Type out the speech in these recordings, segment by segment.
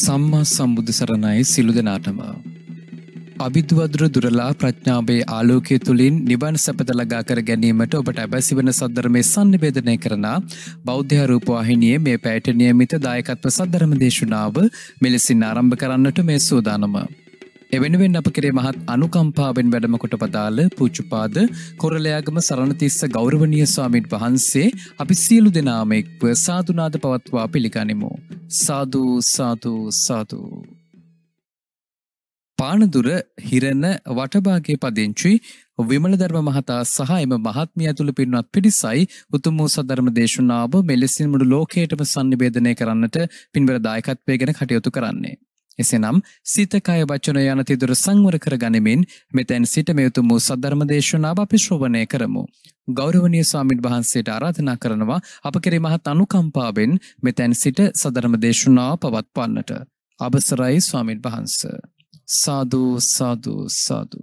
සම්මා සම්බුදු සරණයි සිළු දෙනාටම. අභිද්වදුර දුරලා ප්‍රඥාවේ ආලෝකය තුළින් නිවන් සැපත ලගා කර ගැනීමට ඔබට ඇබැසි වන සද්ධර්මය සන්නිවේදනය කරන බෞද්ධ රූපවාහිනියේ මේ පැයට නියමිත දායකත්ව සද්ධර්ම දේශනාව මෙලෙසින් ආරම්භ කරන්නට මේ සූදානම. එවෙනුවෙන් අප කෙරේ මහත් අනුකම්පාවෙන් වැඩමකොට පදාල පූචුපාද කොරලයාගම සරණතිස්ස ගෞරවනය ස්වාමීන් වහන්සේ අපි සියලු දෙනාම එක්ව සාධනාද පවත්වා පිළිගනිමු. සාධූ සාධූ සාධූ. පානදුර හිරණ වටභාගේ පදිංචි විමලධර්ම මහතා සහ එම මහත්මිය ඇතුළු පින්වත් පිරිසයි උතුම් වූ සද්ධර්ම දේශනාව මෙලෙසින් මුළු ලෝකයටම සන්නිවේදනය කරන්නට පින්බර දායකත්වය ගැන කටයුතු කරන්නේ. එසේනම් සිතකය වචන යන තිදුර සංවර කර ගනිමින් මෙතැන් සිට මෙයුතුම වූ සද්ධර්ම දේශනාව අපි ශ්‍රවණය කරමු. ගෞරවනීය ස්වාමින් වහන්සේට ආරාධනා කරනවා අප කෙරේ මහත් අනුකම්පාවෙන් මෙතැන් සිට සධර්ම දේශනාව පවත්වන්නට. අවසරයි ස්වාමින් වහන්ස. සාදු සාදු සාදු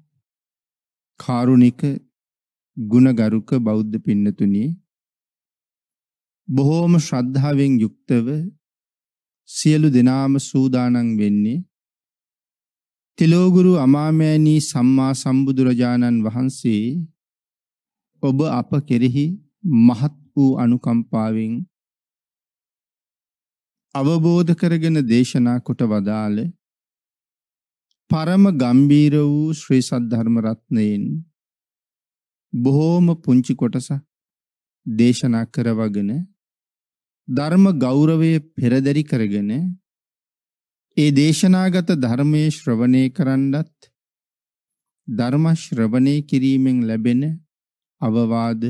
කාරුණික ගුණගරුක බෞද්ධ පින්නතුනි බොහෝම ශ්‍රද්ධාවෙන් යුක්තව සියලු දෙනාම සූදානම් වෙන්නේ තිලෝගුරු අමාමෑණී සම්මා සම්බුදුරජාණන් වහන්සේ ඔබ අප කෙරෙහි මහත් වූ අනුකම්පාවෙන් අවබෝධ කරගෙන දේශනා කොට වදාළ පරම ගම්බීර වූ ශ්‍රී සද්ධර්ම රත්නයෙන් බොහෝම පුංචි කොටස දේශනා කරවගෙන ධර්ම ගෞරවයේ පෙරදරි කරගෙන ඒ දේශනාගත ධර්මයේ ශ්‍රවණය කරන්නත් ධර්ම ශ්‍රවණය කිරීමෙන් ලැබෙන අවවාද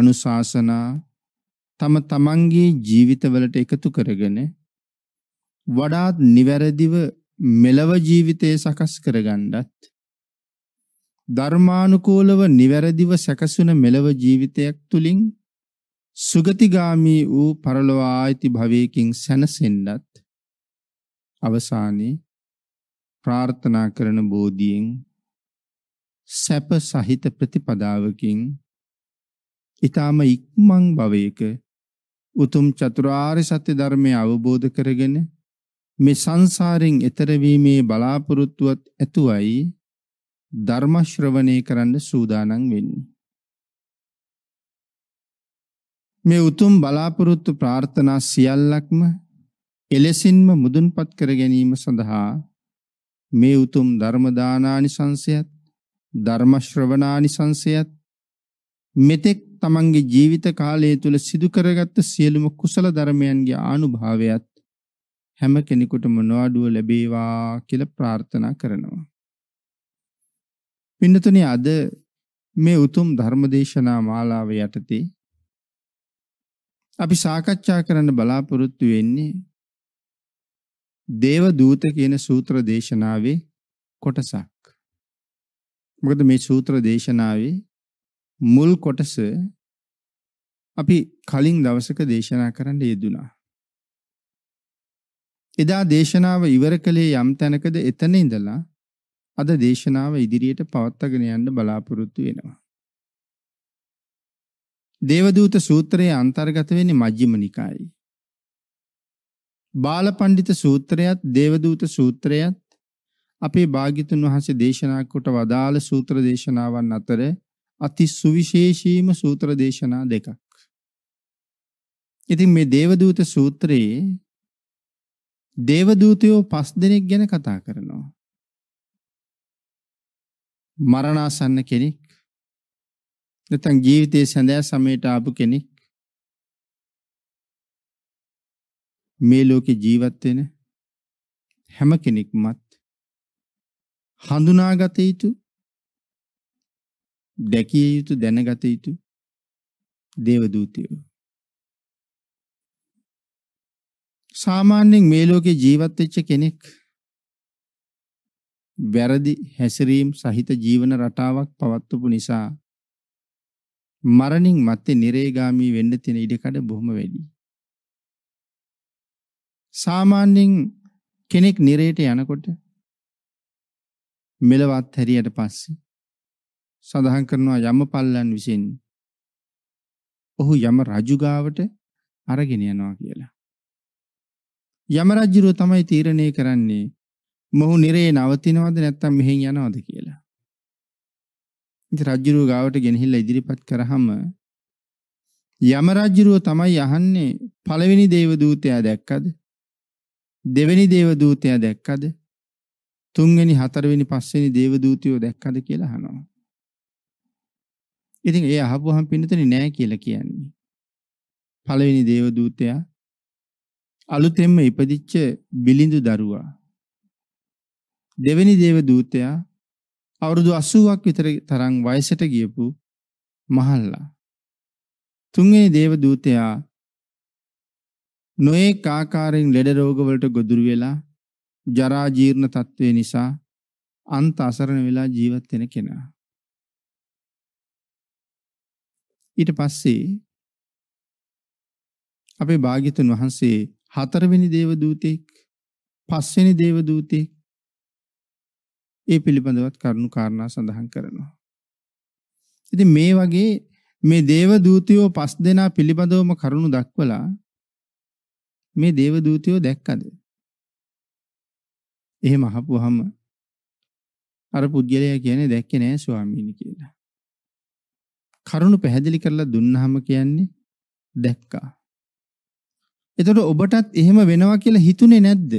අනුශාසනා තම තමන්ගේ ජීවිතවලට එකතු කරගෙන වඩාත් නිවැරදිව මෙලව ජීවිතය සකස් කරගන්නත් ධර්මානුකූලව නිවැරදිව සැකසුන මෙලව ජීවිතයක් තුලින් සුගතිගාමී වූ පරලොව ආයිති භවයකින් සැනසෙන්නත් අවසානයේ ප්‍රාර්ථනා කරන බෝධියෙන් සැප සහිත ප්‍රතිපදාවකින් ඊටාම ඉක්මන් භවයක උතුම් චතුරාර්ය සත්‍ය ධර්මය අවබෝධ කරගෙන මේ සංසාරයෙන් එතර වීමේ බලාපොරොත්තුවත් ඇතුවයි ධර්ම ශ්‍රවණය කරන්න සූදානම් වෙන්නේ. මේ උතුම් බලාපොරොත්තු ප්‍රාර්ථනා සියල්ලක්ම එලෙසින්ම මුදුන්පත් කර ගැනීම සඳහා මේ උතුම් ධර්ම දානානිසංසයත් ධර්ම ශ්‍රවණානිසංසයත් මෙතෙක් තමන්ගේ ජීවිත කාලය තුල සිදු කරගත් සියලුම කුසල ධර්මයන්ගේ ආනුභාවයත් හැම කෙනෙකුටම නොඅඩුව ලැබේවා කියලා ප්‍රාර්ථනා කරනවා. පින්නතුනි අද මේ උතුම් ධර්මදේශනා මාලාව යටතේ අපි සාකච්ඡා කරන්න බලාපොරොත්තු වෙන්නේ දේව දූත කියන සූත්‍ර දේශනාවේ කොටසක්. මොකද මේ සූත්‍ර දේශනාවේ මුල් කොටස අපි කලින් දවසක දේශනා කරන්න යෙදුනා. එදා දේශනාව ඉවර කළේ යම් තැනකද එතන ඉඳලා අද දේශනාව ඉදිරියට පවත්වාගෙන යන්න බලාපොරොත්තු වෙනවා. දේවදූත සූත්‍රයේ අන්තර්ගත වෙන්නේ මජ්ක්‍ධිම නිකායයි. බාලපඬිත සූත්‍රයත් දේවදූත සූත්‍රයත් අපේ භාග්‍යතුන් වහන්සේ දේශනා කොට වදාළ සූත්‍ර දේශනාවන් අතර අති සුවිශේෂීම සූත්‍ර දේශනා දෙකක්. ඉතින් මේ දේවදූත සූත්‍රයේ දේවදූතයෝ පස් දෙනෙක් ගැන කතා කරනවා. මරණාසන්න කෙනෙක් නැත්නම් ජීවිතයේ සැඳෑ සමයට ආපු කෙනෙක් මේ ලෝකේ ජීවත් වෙන හැම කෙනෙක්මත් හඳුනාගත යුතු දැකිය යුතු දැනගත යුතු දේවදූතයෝ සාමාන්‍යයෙන් මේ ලෝකේ ජීවත් වෙච්ච කෙනෙක් වැරදි හැසිරීම් සහිත ජීවන රටාවක් පවත්වපු නිසා මරණින් මත්තේ නිරේගාමී වෙන්න තියෙන ඉඩකඩ බොහොම වැඩි. සාමාන්‍යයෙන් කෙනෙක් නිරේට යනකොට මෙලවත් හැරියට පස්සේ සඳහන් කරනවා යමපල්ලන් විසින් ඔහු යම රජුගාවට අරගෙන යනවා කියලා. යම රජුරෝ තමයි තීරණය කරන්නේ මොහු නිරේ නවතිනවද නැත්නම් මෙහෙන් යනවද කියලා. ඉතින් රජුරෝ ගාවට ගෙනහිල්ලා ඉදිරිපත් කරාම යම රජුරෝ තමයි අහන්නේ පළවෙනි දේව දූතයා දැක්කද? දෙවෙනි දේව දූතයා දැක්කද? තුන්වෙනි හතරවෙනි පස්වෙනි දේව දූතයෝ දැක්කද කියලා අහනවා. ඉතින් ඒ අහපුවහම පින්නතනේ නෑ කියලා කියන්නේ. පළවෙනි දේව දූතයා අලුතෙන්ම ඉපදිච්ච බිලිඳු දරුවා දෙවෙනි දේව දූතයා අවුරුදු 80ක් විතර තරම් වයසට ගියපු මහල්ලා තුන්වෙනි දේව දූතයා නොඑක ආකාරයෙන් ලෙඩ රෝගවලට ගොදුරු වෙලා ජරා ජීර්ණ තත්ත්වේ නිසා අන්ත අසරණ වෙලා ජීවත් වෙන කෙනා ඊට පස්සේ අපේ භාග්‍යතුන් වහන්සේ හතරවෙනි දේව දූතෙක් පස්වෙනි දේව දූතෙක් ඒ පිළිබඳවත් කරුණු කාරණා සඳහන් කරනවා. ඉතින් මේ වගේ මේ දේව දූතයෝ පස් දෙනා පිළිබඳවම කරුණු දක්වලා මේ දේව දූතයෝ දැක්කද? එහෙම අහපුවාම අර පුද්ගලයා කියන්නේ දැක්කේ නෑ ස්වාමීනි කියලා. කරුණු පැහැදිලි කරලා දුන්නාම කියන්නේ දැක්කා. එතකොට ඔබටත් එහෙම වෙනවා කියලා හිතුනේ නැද්ද?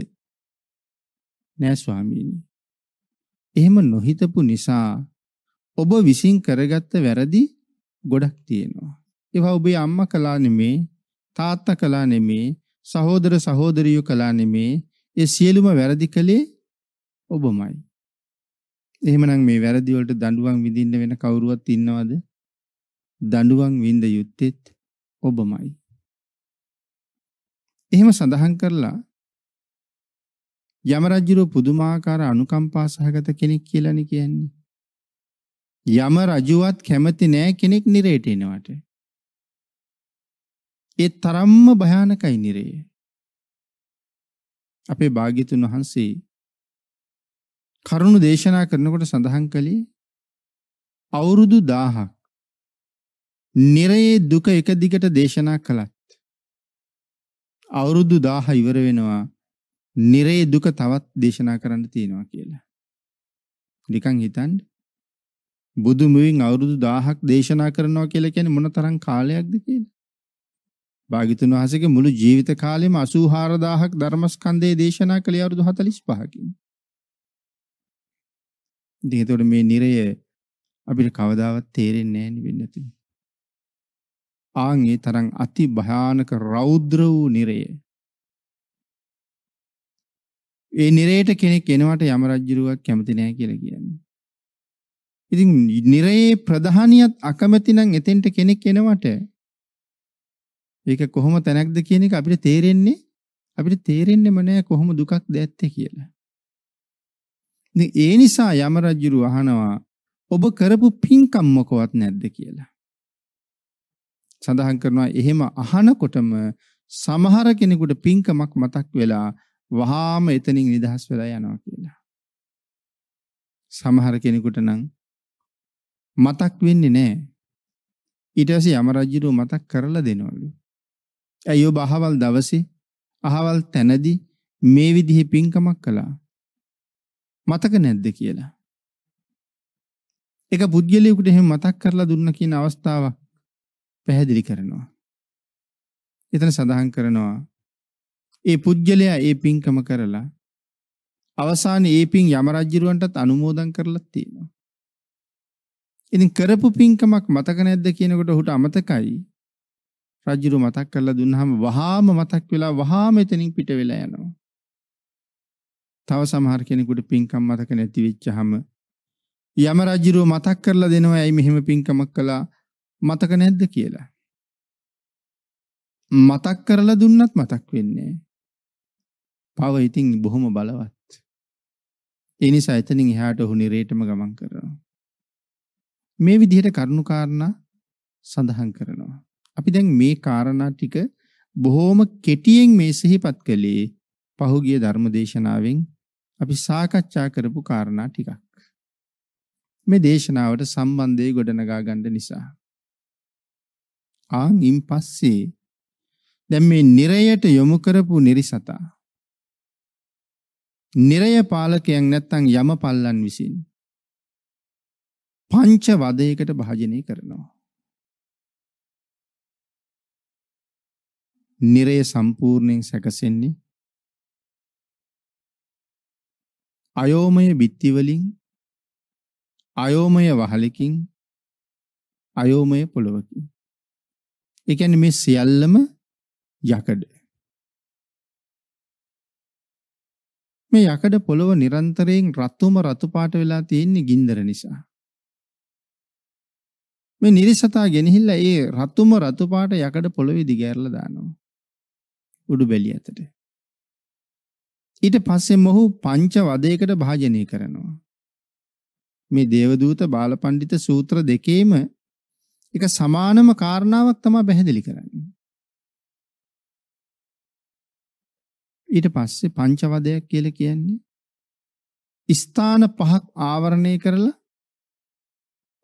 නෑ ස්වාමීනි. එහෙම නොහිතපු නිසා ඔබ විසින් කරගත්ත වැරදි ගොඩක් තියෙනවා. ඒවා ඔබේ අම්මා කළා නෙමේ, තාත්තා කළා නෙමේ, සහෝදර සහෝදරියෝ කළා නෙමේ. ඒ සියලුම වැරදි කළේ ඔබමයි. එහෙමනම් මේ වැරදි වලට දඬුවම් විඳින්න වෙන කවුරුවත් ඉන්නවද? දඬුවම් විඳ යුත්තේත් ඔබමයි. එහෙම සඳහන් කරලා යම රජුරෝ පුදුමාකාර අනුකම්පා සහගත කෙනෙක් කියලානේ කියන්නේ. යම රජුවත් කැමති නෑ කෙනෙක් නිරේට එනවට. ඒ තරම්ම භයානකයි නිරේ. අපේ භාග්‍යතුන් වහන්සේ කරුණු දේශනා කරනකොට සඳහන් කළේ අවුරුදු 1000ක් නිරයේ දුක එක දිගට දේශනා කළත් අවුරුදු 1000 ඉවර වෙනවා නිරේ දුක තවත් දේශනා කරන්න තියෙනවා කියලා. නිකන් හිතන්න බුදු මුවින් අවුරුදු 1000ක් දේශනා කරනවා කියලා කියන්නේ මොන තරම් කාලයක්ද කියලා. භාග්‍යතුන් වහන්සේගේ මුළු ජීවිත කාලෙම 84000ක් ධර්මස්කන්ධයේ දේශනා කළේ අවුරුදු 45කින්. ඉතින් ඒතකොට මේ නිරය අපිට කවදාවත් තේරෙන්නේ නැහැ නෙවෙයි. ආන් ඒ තරම් අති භයානක රෞද්‍ර වූ නිරය. ඒ නිරයට කෙනෙක් එනවට යම රජුරුවක් කැමති නැහැ කියලා කියන්නේ. ඉතින් නිරයේ ප්‍රධානියත් අකමැති නම් එතෙන්ට කෙනෙක් එනවට ඒක කොහොම තැනක්ද කියන එක අපිට තේරෙන්නේ අපිට තේරෙන්නේම නැහැ කොහොම දුකක්ද ඇත්තේ කියලා. ඉතින් ඒ නිසා යම රජුරු අහනවා ඔබ කරපු පින්කම් මොකවත් නැද්ද කියලා. සඳහන් කරනවා එහෙම අහනකොටම සමහර කෙනෙකුට පිංකමක් මතක් වෙලා වහාම එතනින් නිදහස් වෙලා යනවා කියලා. සමහර කෙනෙකුට නම් මතක් වෙන්නේ නැහැ. ඊට පස්සේ යම රජුරු මතක් කරලා දෙනවලු. ඇයි ඔබ අහවල් දවසේ අහවල් තැනදී මේ විදිහේ පිංකමක් කළා? මතක නැද්ද කියලා. එක පුද්ගලයෙකුට එහෙම මතක් කරලා දුන්න කියන අවස්ථාවක් පැහැදිලි කරනවා. එතන සඳහන් කරනවා ඒ පුද්ගලයා ඒ පින්කම කරලා අවසානයේ ඒ පින් යම රජුරවන්ටත් අනුමෝදන් කරලා තියෙනවා. ඉතින් කරපු පින්කමක් මතක නැද්ද කියනකොට ඔහුට අමතකයි. රජුරු මතක් කරලා දුන්නාම වහාම මතක් වෙලා වහාම එතනින් පිට වෙලා යනවා. තව සමහර කෙනෙකුට පින්කම් මතක නැති වෙච්චහම යම රජුරු මතක් කරලා දෙනවා ඇයි මෙහෙම පින්කමක් කළා මතක නැද්ද කියලා. මතක් කරලා දුන්නත් මතක් වෙන්නේ පව ඉතින් බොහොම බලවත්. ඒ නිසා එතනින් එහාට ඔහු නිරේටම ගමන් කරනවා. මේ විදිහට කරුණු කාරණා සඳහන් කරනවා. අපි දැන් මේ කාරණා ටික බොහොම කෙටියෙන් මේ සිහිපත් කළේ පහුගිය ධර්මදේශනාවෙන් අපි සාකච්ඡා කරපු කාරණා ටිකක්. මේ දේශනාවට සම්බන්ධය ගොඩනගා ගන්න නිසා ආන්ින් පස්සේ දැන් මේ නිරයට යොමු කරපු නිරිසතා නිරය පාලකයන් නැත්තම් යම පල්ලන් විසින් පංච වදයකට භාජනය කරනවා නිරය සම්පූර්ණයෙන් සැකසෙන්නේ අයෝමය බිත්ති වලින් අයෝමය වහලකින් අයෝමය පොළවකින් ඒ කියන්නේ මේ සියල්ලම යකඩ. මේ යකඩ පොළව නිරන්තරයෙන් රතුම රතු පාට වෙලා තියෙන්නේ ගින්දර නිසා. මේ නිරිසතා ගෙනහිල්ලා ඒ රතුම රතු පාට යකඩ පොළවේ දිගෑරලා දානවා. උඩු බැලිය අතට. ඊට පස්සේ මොහු පංච වදයකට භාජනය කරනවා. මේ දේවදූත බාලපඬිත සූත්‍ර දෙකේම ඒක සමානම කාරණාවක් තමයි පැහැදිලි කරන්නේ. ඊට පස්සේ පංචවදයක් කියලා කියන්නේ ස්ථාන පහක් ආවරණය කරලා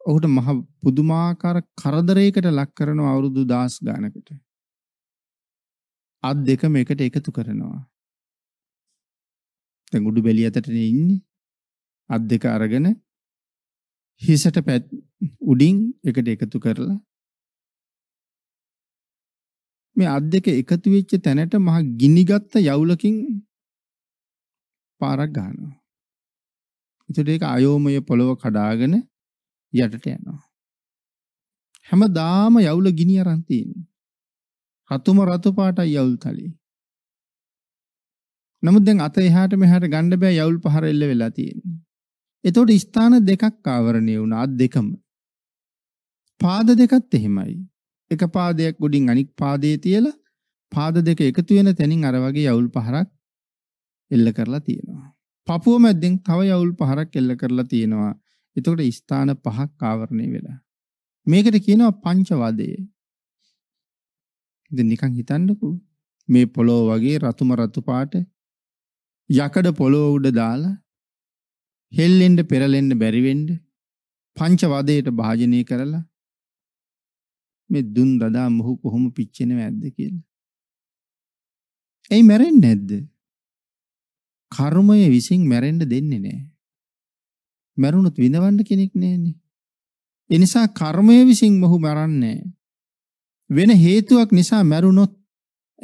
ඔහුට මහ පුදුමාකාර කරදරයකට ලක් කරන අවුරුදු 1000 ගානකට. අත් දෙකම එකට එකතු කරනවා. දැන් උඩු බැලිය අතටනේ ඉන්නේ. අත් දෙක අරගෙන හිසට උඩින් එකට එකතු කරලා මේ අත් දෙක එකතු වෙච්ච තැනට මහ ගිනිගත්ත යවුලකින් පාරක් ගන්නවා. එතකොට ඒක අයෝමය පොළව කඩාගෙන යටට යනවා. හැමදාම යවුල ගිනි අරන් තියෙනවා. රතුම රතු පාටයි යවුල් තලේ. නමුත් දැන් අත එහාට මෙහාට ගන්න බෑ යවුල් පහර එල්ල වෙලා තියෙන්නේ. එතකොට ස්ථාන දෙකක් ආවරණය වුණා අත් දෙකම. පාද දෙකත් එහෙමයි. එක පාදයක් උඩින් අනික් පාදයේ තියලා පාද දෙක එකතු වෙන තැනින් අර වගේ යවුල් පහරක් එල්ල කරලා තියෙනවා. පපුව මැද්දෙන් තව යවුල් පහරක් එල්ල කරලා තියෙනවා. එතකොට ස්ථාන පහක් ආවරණය වෙලා. මේකට කියනවා පංචවදය. ඉතින් නිකන් හිතන්නකෝ මේ පොළොව වගේ රතුම රතු පාට යකඩ පොළොව උඩ දාලා හෙල්ලෙන්න පෙරලෙන්න බැරි වෙන්න පංචවදයට භාජනය කරලා මේ දුන් දදා මොහු කොහොම පිච්චෙනව ඇද්ද කියලා. එයි මැරෙන්නේ නැද්ද? කර්මය විසින් මැරෙන්න දෙන්නේ නැහැ. මැරුණොත් විඳවන්න කෙනෙක් නැහැනේ. ඒ නිසා කර්මය විසින් මොහු මරන්නේ වෙන හේතුවක් නිසා මැරුණොත්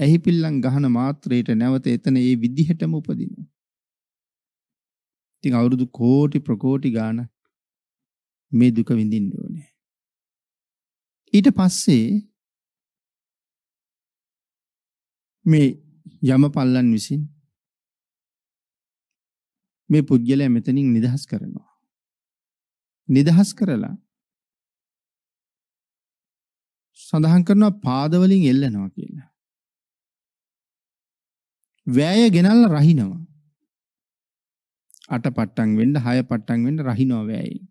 ඇහි පිල්ලම් ගහන මාත්‍රයට නැවත එතන ඒ විදිහටම උපදිනවා. ඉතින් අවුරුදු කෝටි ප්‍රකෝටි ගාන මේ දුක විඳින්න ඕනේ. ඊට පස්සේ මේ යමපල්ලන් විසින් මේ පුද්ගලයා මෙතනින් නිදහස් කරනවා. නිදහස් කරලා සඳහන් කරනවා පාදවලින් එල්ලනවා කියලා. වැය ගෙනල්ලා රහිනවා. අට පට්ටම් වෙන්න, හය පට්ටම් වෙන්න රහිනවා වැයෙන්.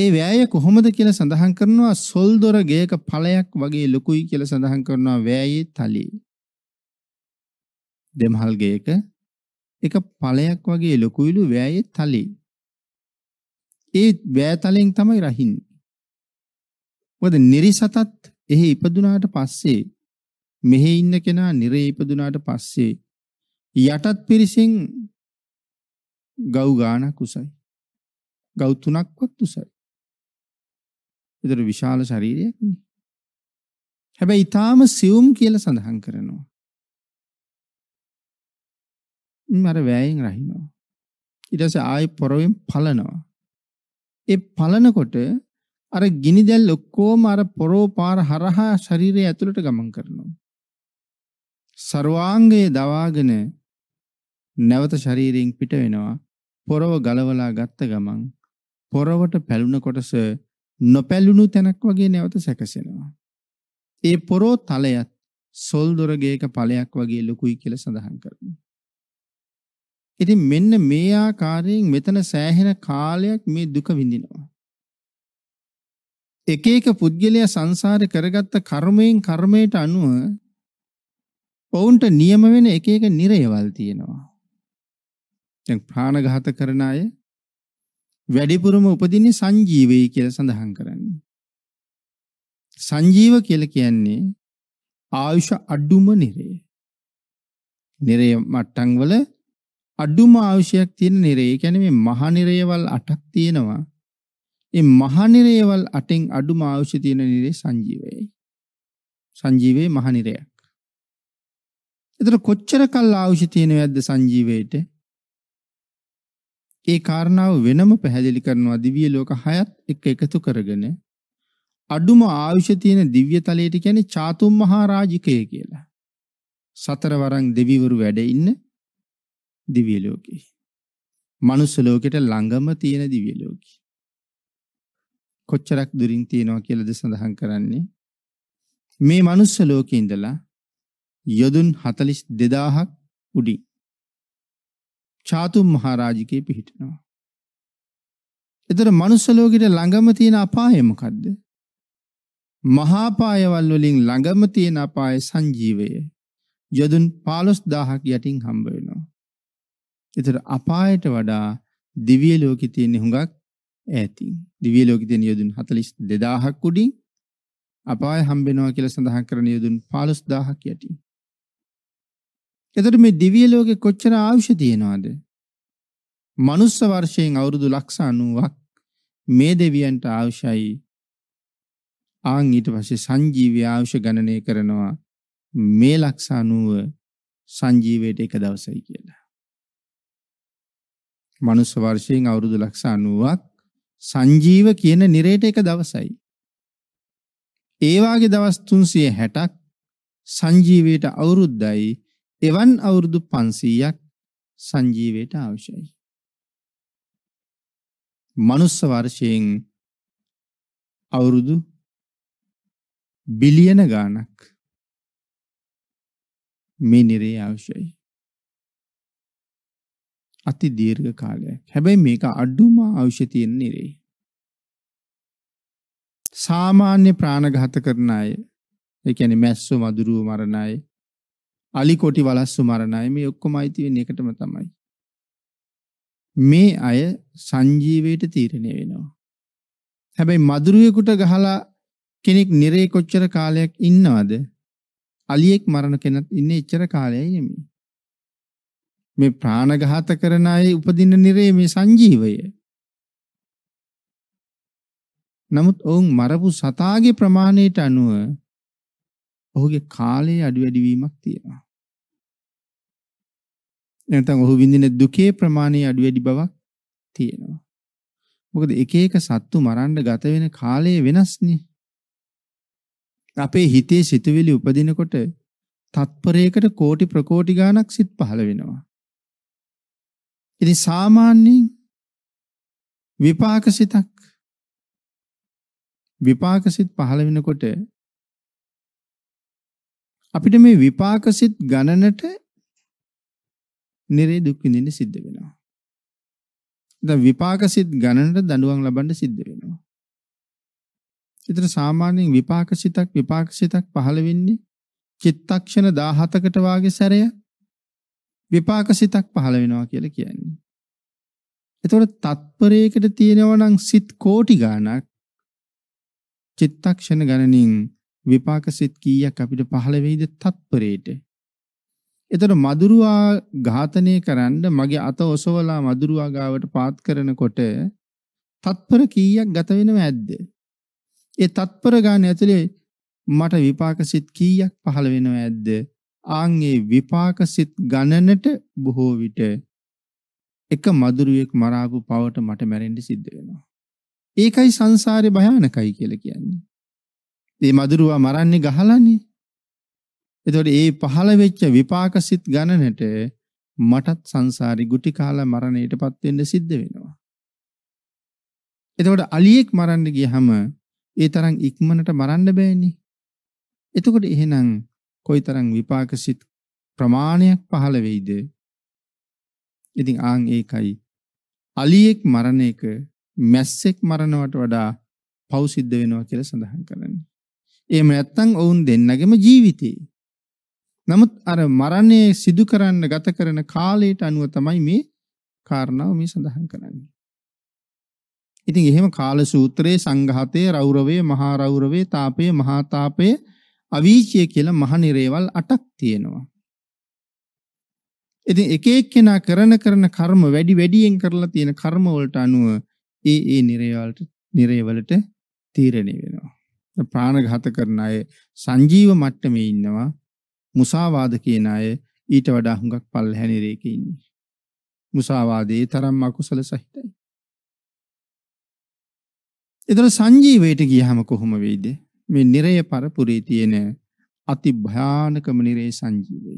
ඒ වෑය කොහොමද කියලා සඳහන් කරනවා සොල්දොර ගේක ඵලයක් වගේ ලොකුයි කියලා සඳහන් කරනවා වෑයේ තලයේ. දෙමහල් ගේක එක ඵලයක් වගේ ලොකුයිලු වෑයේ තලයේ. ඒ වෑ තලෙන් තමයි රහින්නේ. මොකද නිරිසතත් එහි ඉපදුනාට පස්සේ මෙහි ඉන්න කෙනා නිරේ ඉපදුනාට පස්සේ යටත් පිරිසෙන් ගව් ගානක් උසයි. ගව් තුනක්වත් උසයි. ඒතර විශාල ශරීරයක් නේ. හැබැයි ඊටාම සියුම් කියලා සඳහන් කරනවා. මර වැයෙන් රහිනවා. ඊට පස්සේ ආයෙ පොරවෙන් පලනවා. ඒ පලනකොට අර ගිනි දැල් ඔක්කොම අර පොරෝ පාර හරහා ශරීරය ඇතුළට ගමන් කරනවා. සර්වාංගයේ දවාගෙන නැවත ශරීරයෙන් පිට වෙනවා. පොරව ගලවලා ගත්ත ගමන් පොරවට පැලුන කොටස නොපැලුණු තැනක් වගේ නැවත සැකසෙනවා. ඒ පොරෝ තලයත් සොල් දොරගේක ඵලයක් වගේ ලොකුයි කියලා සඳහන් කරනවා. ඉතින් මෙන්න මේ ආකාරයෙන් මෙතන සෑහෙන කාලයක් මේ දුක විඳිනවා. එක එක පුද්ගලයා සංසාරේ කරගත්ත කර්මයෙන් කර්මයට අනුව ඔවුන්ට නියම වෙන එක එක නිරයවල් තියෙනවා. දැන් ප්‍රාණඝාත කරන අය වැඩිපුරම උපදින්නේ සංජීවී කියලා සඳහන් කරන්නේ. සංජීව කියලා කියන්නේ ආයුෂ අඩුම නිරේ. නිරේ මට්ටම් වල අඩුම ආයුෂයක් තියෙන නිරේ. ඒ කියන්නේ මේ මහ නිරේවල් 8ක් තියෙනවා. ඒ මහ නිරේවල් 8න් අඩුම ආයුෂ තියෙන නිරේ සංජීවයයි. සංජීවයේ මහ නිරයක්. එතකොට කොච්චර කල් ආයුෂ තියෙනවද සංජීවයේට? ඒ කාරණාව වෙනම පැහැදිලි කරනවා දිව්‍ය ලෝක හයත් එක්ක එකතු කරගෙන අඩුම ආයුෂ තියෙන දිව්‍ය තලයට කියන්නේ චාතුම් මහා රාජිකය කියලා. සතරවරන් දෙවිවරු වැඩ ඉන්න දිව්‍ය ලෝකේ. මනුස්ස ලෝකෙට ළඟම තියෙන දිව්‍ය ලෝකේ. කොච්චරක් දුරින් තියෙනවා කියලාද සඳහන් කරන්නේ. මේ මනුස්ස ලෝකේ ඉඳලා යොදුන් 42000ක් උඩින් චාතුම් මහරාජිකේ පිහිටනවා. එතර මනුස්සලෝකෙට ළඟම තියෙන අපායමකක්ද. මහාපායවල් වලින් ළඟම තියෙන අපාය සංජීවය යොදුන් පාලොස් දාහක් යටින් හම්බවෙනවා. එතර අපායට වඩා දිවිය ලෝකෙ තියෙන්නේ හුඟක් ඈතින්. දිවිය ලෝකෙ තියෙන යොදුන් 42000ක් උඩින් අපාය හම්බෙනවා කියලා සඳහන් කරන යොදුන් 15000ක් යටින්. එතකොට මේ දිව්‍ය ලෝකේ කොච්චර ආයුෂ තියෙනවද? මනුස්ස වර්ෂයෙන් අවුරුදු ලක්ෂ 90ක් මේ දෙවියන්ට අවශ්‍යයි. ආන් ඊට පස්සේ සංජීවී ආයුෂ ගණනය කරනවා මේ ලක්ෂ 90 සංජීවයට එක දවසයි කියලා. මනුස්ස වර්ෂයෙන් අවුරුදු ලක්ෂ 90ක් සංජීව කියන නිරේට එක දවසයි. ඒ වාගේ දවස් 360ක් සංජීවයට අවුරුද්දයි එවන් අවුරුදු 500ක් සංජීවයට අවශ්‍යයි. මනුස්ස වර්ෂයෙන් අවුරුදු බිලියන ගාණක් මේ නිරේ අවශ්‍යයි. අති දීර්ඝ කාලයක්. හැබැයි මේක අඩුම අවශ්‍ය තියෙන නිරේ. සාමාන්‍ය ප්‍රාණඝාත කරන අය, ඒ කියන්නේ මැස්සෝ, මදුරුවෝ මරණ අය, අලි කොටි වලස්සු මරණයි මේ ඔක්කොම අයිති වෙන්නේ එකටම තමයි. මේ අය සංජීවයට තීරණය වෙනවා. හැබැයි මදුරුවෙකුට ගහලා කෙනෙක් නිරේ කොච්චර කාලයක් ඉන්නවද? අලියෙක් මරණ කෙනත් ඉන්නේ එච්චර කාලයයි නෙමෙයි. මේ ප්‍රාණඝාත කරන අය උපදින නිරේ මේ සංජීවය. නමුත් ඔවුන් මරපු සතාගේ ප්‍රමාණයට අනුව ඔහුගේ කාලයේ අඩු වැඩි වීමක් තියෙනවා. නැත්නම් ඔහු විඳින දුකේ ප්‍රමාණය අඩු වැඩි බවක් තියෙනවා. මොකද එක එක සත්තු මරන්න ගත වෙන කාලය වෙනස්නේ. අපේ හිතේ සිතුවිලි උපදිනකොට තත්පරයකට කෝටි ප්‍රකෝටි ගණක් සිත් පහළ වෙනවා. ඉතින් සාමාන්‍යයෙන් විපාක සිතක් විපාක සිත් පහළ වෙනකොට අපිට මේ විපාක සිත් ගණනට නිරේ දුක් විඳින්න සිද්ධ වෙනවා. දැන් විපාක සිත් ගණනට දඬුවම් ලබන්න සිද්ධ වෙනවා. ඒතර සාමාන්‍යයෙන් විපාක සිතක් විපාක සිතක් පහළ වෙන්නේ චිත්තක්ෂණ 17කට වාගේ සැරය විපාක සිතක් පහළ වෙනවා කියලා කියන්නේ. එතකොට තත්පරයකට තියෙනවා නම් සිත් කෝටි ගණක් චිත්තක්ෂණ ගණනින් විපාක සිත් කීයක් අපිට පහළ වෙයිද තත්පරේට එතන මදුරුවා ඝාතනය කරන්න මගේ අත ඔසවලා මදුරුවා ගාවට පාත් කරනකොට තත්පර කීයක් ගත වෙනව ඇද්ද? ඒ තත්පර ගන්න ඇතුලේ මට විපාක සිත් කීයක් පහළ වෙනව ඇද්ද? ආන් ඒ විපාක සිත් ගණනට බොහෝ විට එක මදුරුවෙක් මරාපු පවට මට මැරෙන්න සිද්ධ වෙනවා. ඒකයි සංසාරේ භයානකයි කියලා කියන්නේ. ඒ මදුරුවා මරන්නේ ගහලානේ. එතකොට ඒ පහළ වෙච්ච විපාක සිත් ගණනට මටත් සංසාරි ගුටි කාලා මරණයටපත් වෙන්න සිද්ධ වෙනවා. එතකොට අලියෙක් මරන්න ගියහම ඒ තරම් ඉක්මනට මරන්න බෑනේ. එතකොට එහෙනම් කොයිතරම් විපාක සිත් ප්‍රමාණයක් පහළ වෙයිද? ඉතින් ආන් ඒකයි අලියෙක් මරණ එක මැස්සෙක් මරණවට වඩා පෞසිද්ධ වෙනවා කියලා සඳහන් කරන්නේ. එහෙම නැත්නම් ඔවුන් දෙන්නගෙම ජීවිතේ. නමුත් අර මරණය සිදු කරන්න ගත කරන කාලයට අනුව තමයි මේ කාරණාව මේ සඳහන් කරන්නේ. ඉතින් එහෙම කාල සූත්‍රයේ සංඝාතයේ රෞරවේ මහා රෞරවේ තාපයේ මහා තාපයේ අවීචය කියලා මහ නිරේවල් 8ක් තියෙනවා. ඉතින් එක එක්කෙනා කරන කරන කර්ම වැඩි වැඩියෙන් කරලා තියෙන කර්ම වලට අනුව ඒ ඒ නිරේවලට නිරේවලට තීරණය වෙනවා. ප්‍රාණඝාත කරන අය සංජීව මට්ටමේ ඉන්නවා මුසාවාද කියන අය ඊට වඩා හුඟක් පල්ලැහැ නිරේකේ ඉන්නේ මුසාවාදයේ තරම් අකුසල සහිතයි එතන සංජීවයට ගියහම කොහොම වෙයිද මේ නිරය පරපුරේ තියෙන අති භයානකම නිරේ සංජීවය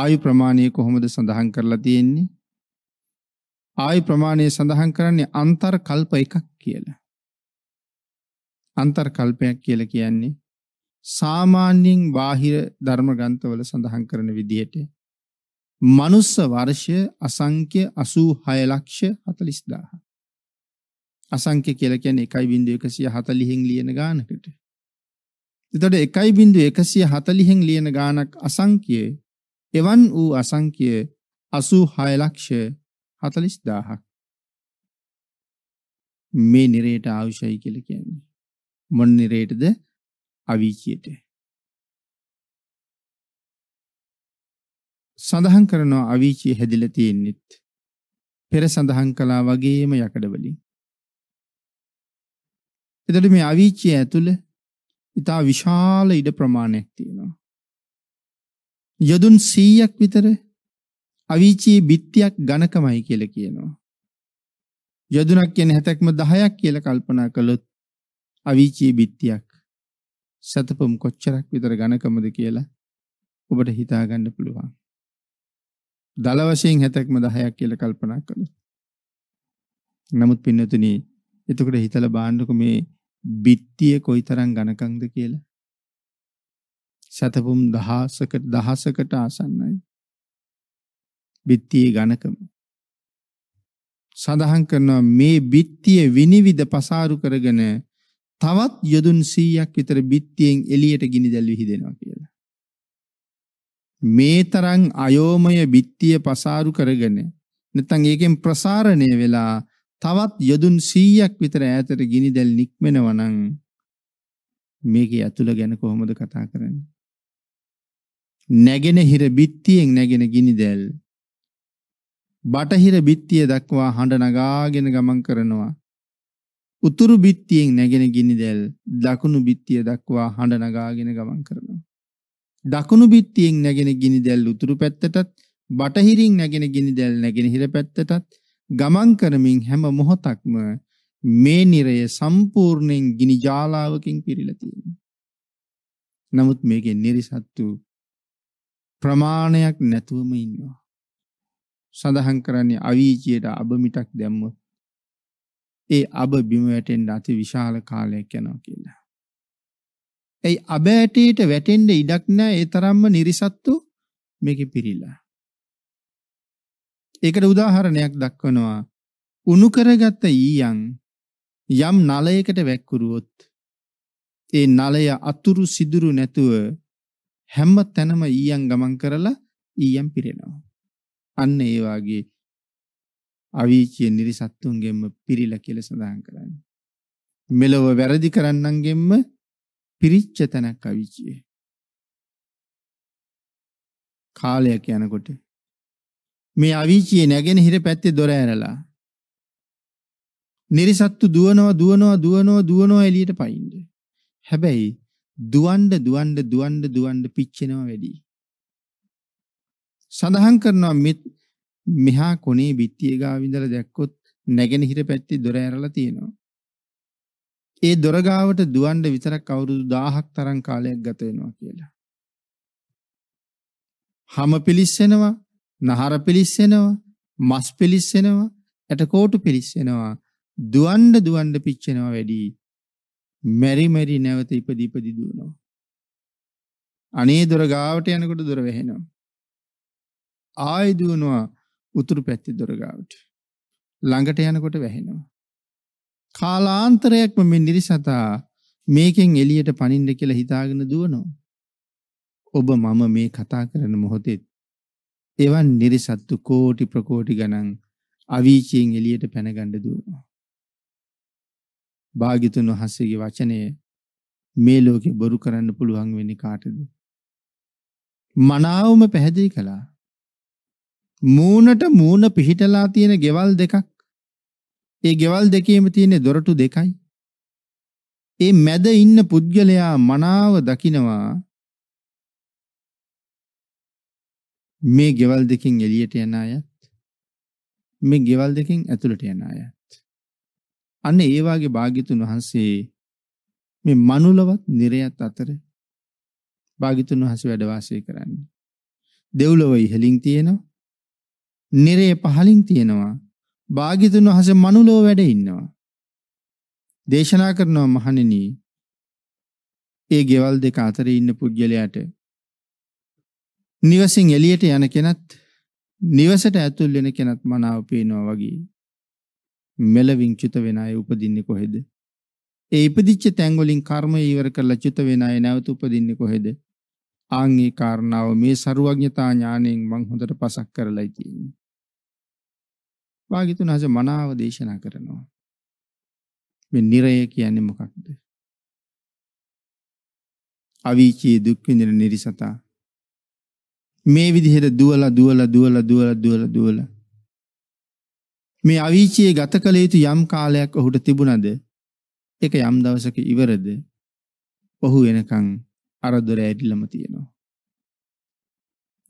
ආයු ප්‍රමාණය කොහොමද සඳහන් කරලා තියෙන්නේ ආයු ප්‍රමාණය සඳහන් කරන්නේ අන්තර් කල්ප එකක් කියලා අන්තර්කල්පයක් කියලා කියන්නේ සාමාන්‍යයෙන් බාහිර ධර්ම ග්‍රන්ථවල සඳහන් කරන විදිහට මනුස්ස වර්ෂය අසංඛ්‍ය 86 ලක්ෂ 40000. අසංඛ්‍ය කියලා කියන්නේ 1.140න් ලියන ගානකට. එතකොට 1.140න් ලියන ගානක් අසංඛ්‍ය එවන් වූ අසංඛ්‍ය 86 ලක්ෂ 40000ක්. මේ නිරේට අවශ්‍යයි කියලා කියන්නේ. මොන නිරේටද? අවීචියට. සඳහන් කරනවා අවීචිය හැදිලා තියෙන්නෙත් පෙර සඳහන් කළා වගේම යකඩ වලින්. එතකොට මේ අවීචිය ඇතුළේ ඉතා විශාල ඉඩ ප්‍රමාණයක් තියෙනවා. යදුන් 100ක් විතර අවීචී බිත්තියක් ඝනකමයි කියලා කියනවා. යදුනක් කියන්නේ හැතැක්ම 10ක් කියලා කල්පනා කළොත් අවීචී බිත්තියක් සතපොම් කොච්චරක් විතර ඝනකමද කියලා ඔබට හිතා ගන්න පුළුවන්. දල වශයෙන් හැතක්ම 10ක් කියලා කල්පනා කළොත්. නමුත් පින්නතුනි එතකොට හිතලා බලන්නකො මේ බිත්තිය කොයිතරම් ඝනකම්ද කියලා. සතපොම් දහසකට දහසකට ආසන්නයි. බිත්තියේ ඝනකම සඳහන් කරනවා මේ බිත්තිය විනිවිද පසාරු කරගෙන තවත් යොදුන් 100ක් විතර බිත්තියෙන් එළියට ගිනි දැල් විහිදෙනවා කියලා. මේ තරම් අයෝමය බිත්තිය පසාරු කරගෙන නැත්නම් ඒකෙන් ප්‍රසාරණය වෙලා තවත් යොදුන් 100ක් විතර ඈතට ගිනි දැල් නික්මෙනවා නම් මේකේ ඇතුළ ගැන කොහොමද කතා කරන්නේ? නැගෙනහිර බිත්තියෙන් නැගෙන ගිනි දැල් බටහිර බිත්තිය දක්වා හඬ නගාගෙන ගමන් කරනවා උතුරු බිත්තියෙන් නැගෙන ගිනිදෙල් දකුණු බිත්තිය දක්වා හඬ නගාගෙන ගමන් කරනවා. දකුණු බිත්තියෙන් නැගෙන ගිනිදෙල් උතුරු පැත්තටත් බටහිරින් නැගෙන ගිනිදෙල් නැගෙනහිර පැත්තටත් ගමන් කරමින් හැම මොහොතක්ම මේ නිරය සම්පූර්ණයෙන් ගිනි ජාලාවකින් පිරීලා තියෙනවා. නමුත් මේකේ නිර්සත්තු ප්‍රමාණයක් නැතුවම ඉන්නවා. සඳහන් කරන්නේ අවීචියට අබමිටක් දැම්මොත් ඒ අබ බිම වැටෙන්න අති විශාල කාලයක් යනවා කියලා. ඒ අබ ඇටේට වැටෙන්න ඉඩක් නැහැ ඒ තරම්ම නිර්සත්තු මේකේ පිරීලා. ඒකට උදාහරණයක් දක්වනවා උණු කරගත්ත ඊයන් යම් නලයකට වැක්කුරුවොත් ඒ නලය අතුරු සිදුරු නැතුව හැම තැනම ඊයන් ගමන් කරලා ඊයන් පිරෙනවා. අන්න ඒ වාගේ අවීචිය නිරිසත්තුන්ගෙන්ම පිරිලා කියලා සඳහන් කරන්නේ. මෙලොව වැරදි කරන්නන්ගෙන්ම පිරිච්ච තැනක් අවීචිය. කාලයක් යනකොට මේ අවීචිය නැගෙන හිර පැත්තේ දොර ඇරලා නිරිසත්තු දුවනවා දුවනවා දුවනවා දුවනවා එළියට පයින්ද. හැබැයි දුවන්න දුවන්න දුවන්න දුවන්න පිච්චෙනවා වැඩි. සඳහන් කරනවා මෙහා කොනේ බිත්තිය ගාව ඉඳලා දැක්කොත් නැගෙනහිර පැත්තේ දොර ඇරලා තියෙනවා. ඒ දොර ගාවට දුවන්න විතරක් අවුරුදු 1000ක් තරම් කාලයක් ගත වෙනවා කියලා. හම පිලිස්සෙනවා, නහර පිලිස්සෙනවා, මස් පිලිස්සෙනවා, ඇටකෝටු පිලිස්සෙනවා, දුවන්න දුවන්න පිච්චෙනවා වැඩි. මෙරි මෙරි නැවත ඉපදි ඉපදි දුවනවා. අනේ දොර ගාවට යනකොට දොර වැහෙනවා. ආය දුවනවා උතුරු පැත්ති දොරගාවට. ළඟට යනකොට වැහෙනවා. කාලාන්තරයක්ම මේ නිරිසතා මේකෙන් එළියට පනින්න කියලා හිතාගෙන දුවනවා. ඔබ මම මේ කතා කරන මොහොතේ එවන් නිරිසත්තු කෝටි ප්‍රකෝටි ගණන් අවීචයෙන් එළියට පැනගන්න දුවනවා. භාගිතුන් වහන්සේගේ වචනය මේ ලෝකෙ බොරු කරන්න පුළුවන් වෙන්නේ කාටද? මනාවම පැහැදිලි කළා. මූණට මූණ පිහිටලා තියෙන ගෙවල් දෙකක් ඒ ගෙවල් දෙකේම තියෙන දොරටු දෙකයි ඒ මැද ඉන්න පුද්ගලයා මනාව දකිනවා මේ ගෙවල් දෙකෙන් එළියට යන අයත් මේ ගෙවල් දෙකෙන් ඇතුළට යන අයත් අන්න ඒ වාගේ භාග්‍යතුන් වහන්සේ මේ මනුලවත් නිරයත් අතර භාග්‍යතුන් වහන්සේ වැඩ වාසය කරන්නේ දෙව්ලොව ඉහළින් තියෙනවා නිරේ පහලින් තියෙනවා. භාග්‍යතුන් වහන්සේ මනුලෝ වැඩ ඉන්නවා. දේශනා කරනවා මහණෙනි. ඒ ගෙවල් දෙක අතරේ ඉන්න පුජ්‍යලයට නිවසින් එළියට යන කෙනත් නිවසට ඇතුල් වෙන කෙනත් මනාව පේනවා වගේ මෙලවින් චුත වෙන අය උපදින්නේ කොහෙද? ඒ ඉපදිච්ච තැන් වලින් කර්මය ඉවර කරලා චුත වෙන අය නැවත උපදින්නේ කොහෙද? ආන් ඒ කාරණාව මේ ਸਰුවඥතා ඥාණයෙන් මම හොඳට පසක් කරලා තියෙන්නේ. භාග්‍යතුන් වහන්සේ මනාව දේශනා කරනවා. මේ නිරය කියන්නේ මොකක්ද? අවීචී දුක් විඳින නිරිසතා. මේ විදිහට දුවලා දුවලා දුවලා දුවලා දුවලා දුවලා මේ අවීචයේ ගත කළ යුතු යම් කාලයක් ඔහුට තිබුණද ඒක යම් දවසක ඉවරද ඔහු වෙනකන් අර දොර ඇරිලම තියෙනවා.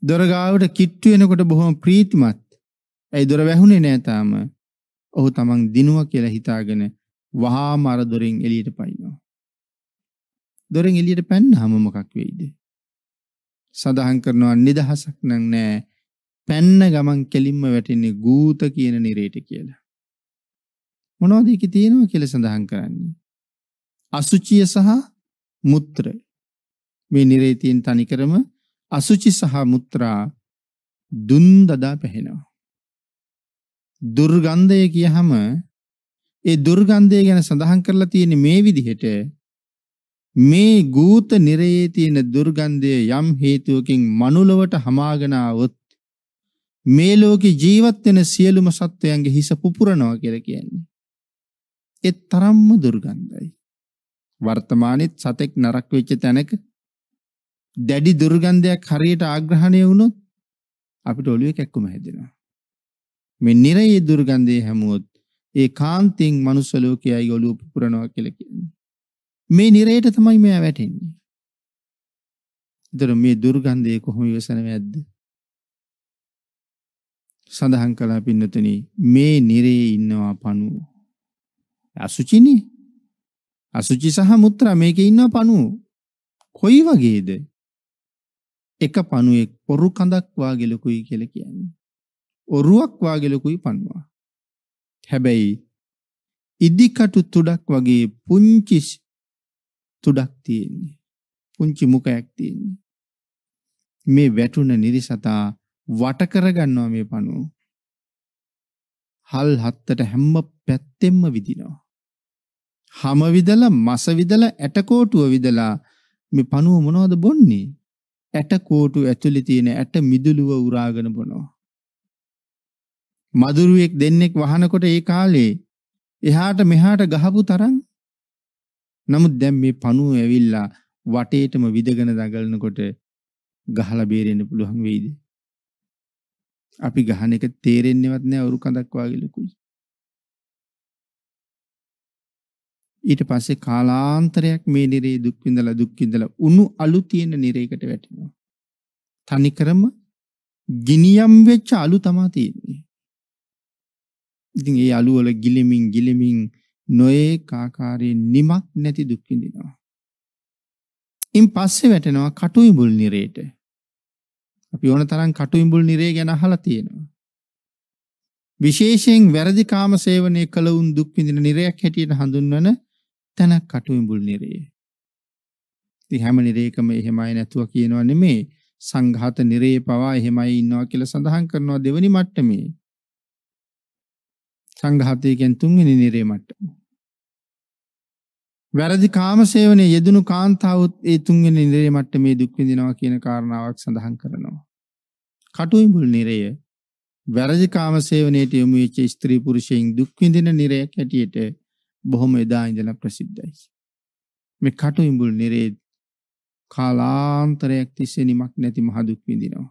දොරගාවට කිට්ටු වෙනකොට බොහොම ප්‍රීතිමත් ඇයි දොර වැහුනේ නෑ තාම. ඔහු තමන් දිනුවා කියලා හිතාගෙන වහාම අර දොරෙන් එළියට පයින්නවා. දොරෙන් එළියට පැන්නාම මොකක් වෙයිද? සඳහන් කරනවා නිදහසක් නං නෑ. පැන්න ගමන් කෙලින්ම වැටෙන්නේ ගූත කියන නිරේට කියලා. මොනවද ඒකේ තියෙනවා කියලා සඳහන් කරන්නේ. අසුචිය සහ මුත්‍ර මේ නිරේ තියෙන තනිකරම අසුචි සහ මුත්‍රා දුන් දදා පැහෙනවා. දුර්ගන්ධය කියහම ඒ දුර්ගන්ධය ගැන සඳහන් කරලා තියෙන්නේ මේ විදිහට මේ ගූත නිරයේ තියෙන දුර්ගන්ධය යම් හේතුවකින් මනුලොවට හමාගෙන આવොත් මේ ලෝකේ ජීවත් වෙන සියලුම සත්වයන්ගේ හිස පුපුරනවා කියලා කියන්නේ. ඒ තරම්ම දුර්ගන්ධයි. වර්තමානයේ සතෙක් නරක වෙච්ච තැනක දැඩි දුර්ගන්ධයක් හරියට ආග්‍රහණය වුණොත් අපිට ඔළුවේ කැක්කුම හැදෙනවා. මේ නිරයේ දුර්ගන්ධය හැමුවොත් ඒ කාන්තෙන් මනුස්ස ලෝකයයි ඔලුව පුපුරනවා කියලා කියන්නේ. මේ නිරයට තමයි මෙයා වැටෙන්නේ. ඒතර මේ දුර්ගන්ධය කොහොම ඉවසනවද? සඳහන් කළා පින්නතනි මේ නිරේ ඉන්නවා පණුව. අසුචිනේ අසුචි සහ මුත්‍රා මේකේ ඉන්න පණුව කොයි වගේද එක පණුවෙක් පොරු කඳක් වාගේ ලොකුයි කියලා කියන්නේ ඔරුවක් වාගේ ලොකුයි පණුවා. හැබැයි ඉදිකටු තුඩක් වගේ පුංචි තුඩක් තියෙන්නේ. පුංචි මුඛයක් තියෙන්නේ. මේ වැටුණ නිරිසතා වට කරගන්නවා මේ පණුව. හල් හත්තට හැම පැත්තෙම විදිනවා. හම විදලා මස විදලා ඇටකෝටුව විදලා මේ පණුව මොනවද බොන්නේ? ඇටකෝටු ඇතුලේ තියෙන ඇට මිදුලුව උරාගෙන බොනවා. මදුරුවෙක් දෙන්නෙක් වහනකොට ඒ කාලේ එහාට මෙහාට ගහපු තරම් නමුත් දැන් මේ පණුව ඇවිල්ලා වටේටම විදගෙන දඟලනකොට ගහලා බේරෙන්න පුළුවන් වෙයිද අපි ගහන එක තේරෙන්නේවත් නැහැ උරු කඳක් වාගේ ලකුයි ඊට පස්සේ කාලාන්තරයක් මේ නිරේ දුක් විඳලා දුක් විඳලා උණු අලු තියෙන නිරේකට වැටෙනවා. තනිකරම ගිනියම් වෙච්ච අලු තමයි තියෙන්නේ. ඉතින් ඒ අලුවල ගිලිමින් ගිලිමින් නොයේ කාකාරයෙන් නිමක් නැති දුක් විඳිනවා. ඉන් පස්සේ වැටෙනවා කටුයිඹුල් නිරේට. අපි ඕන තරම් කටුයිඹුල් නිරේ ගැන අහලා තියෙනවා. විශේෂයෙන් වැරදි කාම සේවනය කළ උන් දුක් විඳින නිරයක් හැටියට හඳුන්වන තැන කටුයිඹුල් නිරේ. ඉතින් හැම නිරේකම එහෙමයි නැතුව කියනවා නෙමේ. සංඝාත නිරේ පවා එහෙමයි ඉන්නවා කියලා සඳහන් කරනවා දෙවනි මට්ටමේ. සංඝාතය කියන්නේ තුන්වෙනි නිරේ මට්ටම. වැරදි කාමසේවනයේ යෙදුණු කාන්තාවුත් ඒ තුන්වෙනි නිරේ මට්ටමේ දුක් විඳිනවා කියන කාරණාවක් සඳහන් කරනවා. කටුයිඹුල් නිරය වැරදි කාමසේවනයේට යොමු වෙච්ච ස්ත්‍රී පුරුෂයන් දුක් විඳින නිරයක් ඇටියට බොහොම එදා ඉඳලා ප්‍රසිද්ධයි. මේ කටුයිඹුල් නිරේ කාලාන්තරයක් තිස්සේ නිමක් නැති මහ දුක් විඳිනවා.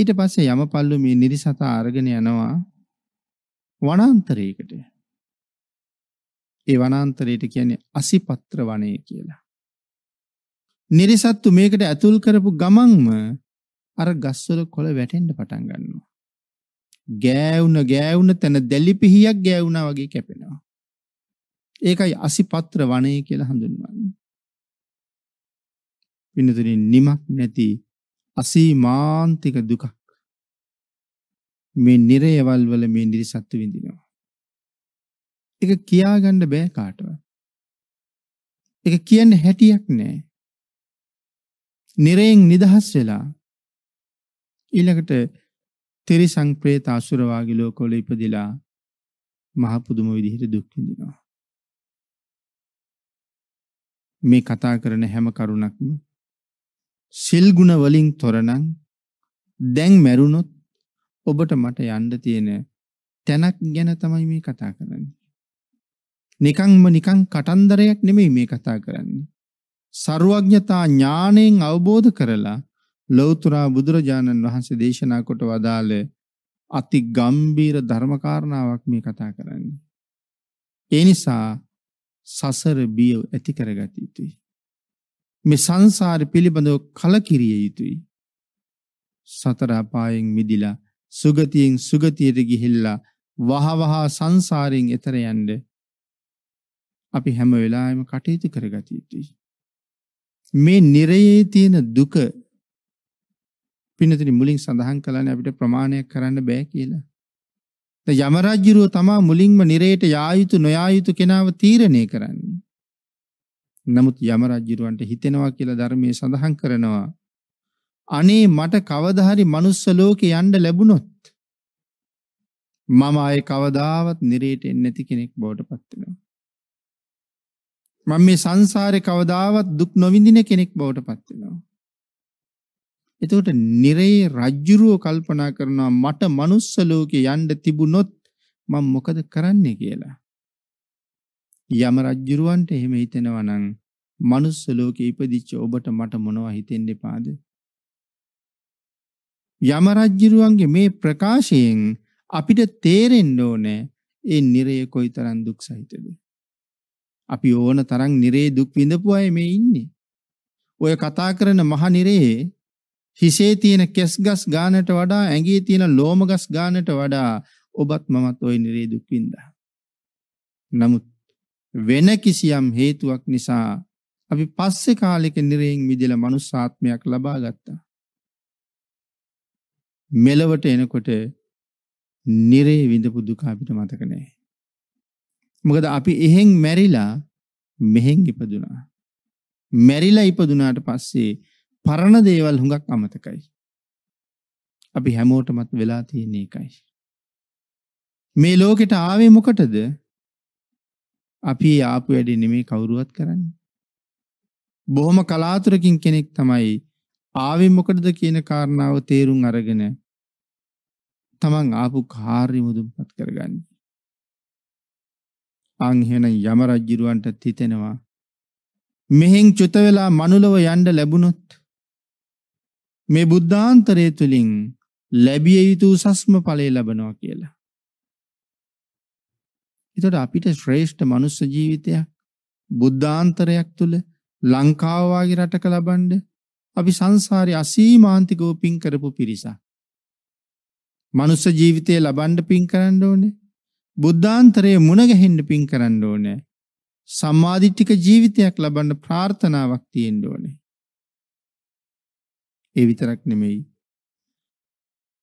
ඊට පස්සේ යමපල්ලු මේ නිරිසතා අරගෙන යනවා වනාන්තරයකට. ඒ වනාන්තරයට කියන්නේ අසිපත්‍ර වනය කියලා. නිරිසත්තු මේකට ඇතුල් කරපු ගමන්ම අර ගස්වල කොළ වැටෙන්න පටන් ගන්නවා. ගෑවුන ගෑවුන තැන දැලි පිහියක් ගෑවුනා වගේ කැපෙනවා. ඒකයි අසිපත්‍ර වනය කියලා හඳුන්වන්නේ. විනතුනේ නිමක් නැති අසීමාන්තික දුකක් මේ නිරයවල් වල මේ නිර්සත්තු විඳිනවා. ඒක කියාගන්න බෑ කාටවත්. ඒක කියන්න හැටියක් නෑ. නිරයෙන් නිදහස් වෙලා ඊළඟට තිරිසං ප්‍රේත අසුර වාගේ ලෝකවල ඉපදිලා මහ පුදුම විදිහට දුක් විඳිනවා. මේ කතා කරන හැම කරුණක්ම සිල් ගුණ වලින් තොරනම් දැන් මැරුණොත් ඔබට මට යන්න තියෙන තැනක් ගැන තමයි මේ කතා කරන්නේ. නිකංම නිකං කටන්දරයක් නෙමෙයි මේ කතා කරන්නේ. ਸਰුවඥතා ඥාණයෙන් අවබෝධ කරලා ලෞතුරා බුදුරජාණන් වහන්සේ දේශනා කොට වදාළ අති ගම්බීර ධර්මකාරණාවක් මේ කතා කරන්නේ. ඒ නිසා සසර බිය ඇති කරගත යුතුයි. මේ සංසාරේ පිළිබඳව කලකිරිය යුතුයි. සතර අපායෙන් මිදිලා සුගතියෙන් සුගතියට ගිහිල්ලා වහවහා සංසාරයෙන් එතර යන්න අපි හැම වෙලාවෙම කටයුතු කරගත යුතුයි. මේ නිරයේ තියෙන දුක පින්නතුනි මුලින් සඳහන් කළානේ අපිට ප්‍රමාණයක් කරන්න බෑ කියලා. දැන් යම රජුරෝ තමා මුලින්ම නිරයට යා යුතු නොයා යුතු කෙනාව තීරණය කරන්නේ. නමුත් යම රජුරවන්ට හිතෙනවා කියලා ධර්මයේ සඳහන් කරනවා අනේ මට කවදා හරි manuss ලෝකේ යන්න ලැබුණොත් මම ආයේ කවදාවත් නිරේට එන්නේ නැති කෙනෙක් බවට පත් වෙනවා. මම මේ සංසාරේ කවදාවත් දුක් නොවිඳින කෙනෙක් බවට පත් වෙනවා. එතකොට නිරේ රජ්ජුරුව කල්පනා කරනවා මට manuss ලෝකේ යන්න තිබුණොත් මම මොකද කරන්නේ කියලා. යම රජ්ජුරුවන්ට එහෙම හිතෙනවා නම් manuss ලෝකේ ඉපදිච්ච ඔබට මට මොනවා හිතෙන්න එපාද? යම රජුරුවන්ගේ මේ ප්‍රකාශයෙන් අපිට තේරෙන්න ඕනේ ඒ නිරය කොයිතරම් දුක් සහිතද. අපි ඕන තරම් නිරේ දුක් විඳපු අය මේ ඉන්නේ. ඔය කතා කරන මහ නිරයේ හිසේ තියෙන කෙස් ගස් ගානට වඩා ඇඟේ තියෙන ලෝම ගස් ගානට වඩා ඔබත් මමත් ওই නිරේ දුක් විඳා. නමුත් වෙන කිසියම් හේතුවක් නිසා අපි පස්සේ කාලෙක නිරයෙන් මිදෙලා මනුස්සාත්මයක් ලබා ගත්තා. මෙලවට එනකොට නිරේ විඳපු දුක අපිට මතක නැහැ. මොකද අපි එහෙන් මැරිලා මෙහෙන් ඉපදුනා. මැරිලා ඉපදුනාට පස්සේ පරණ දේවල් හුඟක් අමතකයි. අපි හැමෝටමත් වෙලා තියෙන එකයි. මේ ලෝකෙට ආවේ මොකටද? අපි ආපු වැඩේ නෙමෙයි කවුරුවත් කරන්නේ. බොහොම කලාතුරකින් කෙනෙක් තමයි ආවේ මොකටද කියන කාරණාව තේරුම් අරගෙන තමන් ආපු කාර්ය මුදුන්පත් කරගන්න. අන් එහෙනම් යම රජුරවන්ට හිතෙනවා මෙහෙන් චුත වෙලා මනුලව යන්න ලැබුණොත් මේ බුද්ධාන්තරය තුලින් ලැබිය යුතු උසස්ම ඵලය ලබනවා කියලා. ඒතර අපිට ශ්‍රේෂ්ඨ මනුස්ස ජීවිතයක් බුද්ධාන්තරයක් තුල ලංකාව වගේ රටක ලබන්නේ අපි සංසාරේ අසීමාන්තිකව පින් කරපු පිරිසක්. මනුස්ස ජීවිතය ලබන්න පින් කරන්න ඕනේ. බුද්ධාන්තරයේ මුණ ගැහෙන්න පින් කරන්න ඕනේ. සම්මාදිටික ජීවිතයක් ලබන්න ප්‍රාර්ථනාවක් තියෙන්න ඕනේ. ඒ විතරක් නෙමෙයි.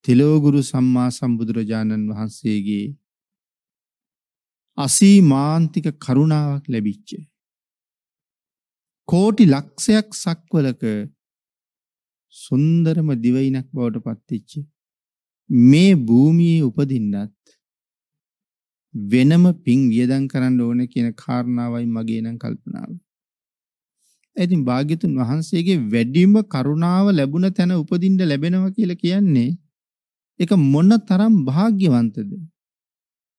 තිලෝගුරු සම්මා සම්බුදුරජාණන් වහන්සේගේ අසීමාන්තික කරුණාවක් ලැබිච්ච. කෝටි ලක්ෂයක් සක්වලක සුන්දරම දිවයිනක් බවට පත්තිච්චේ මේ භූමියේ උපදින්නත් වෙනම පින් වියදම් කරන්න ඕනේ කියන කාරණාවයි මගේ නම් කල්පනාව. ඉතින් භාග්‍යතුන් වහන්සේගේ වැඩිම කරුණාව ලැබුණ තැන උපදින්න ලැබෙනවා කියලා කියන්නේ ඒක මොන තරම් භාග්‍යවන්තද?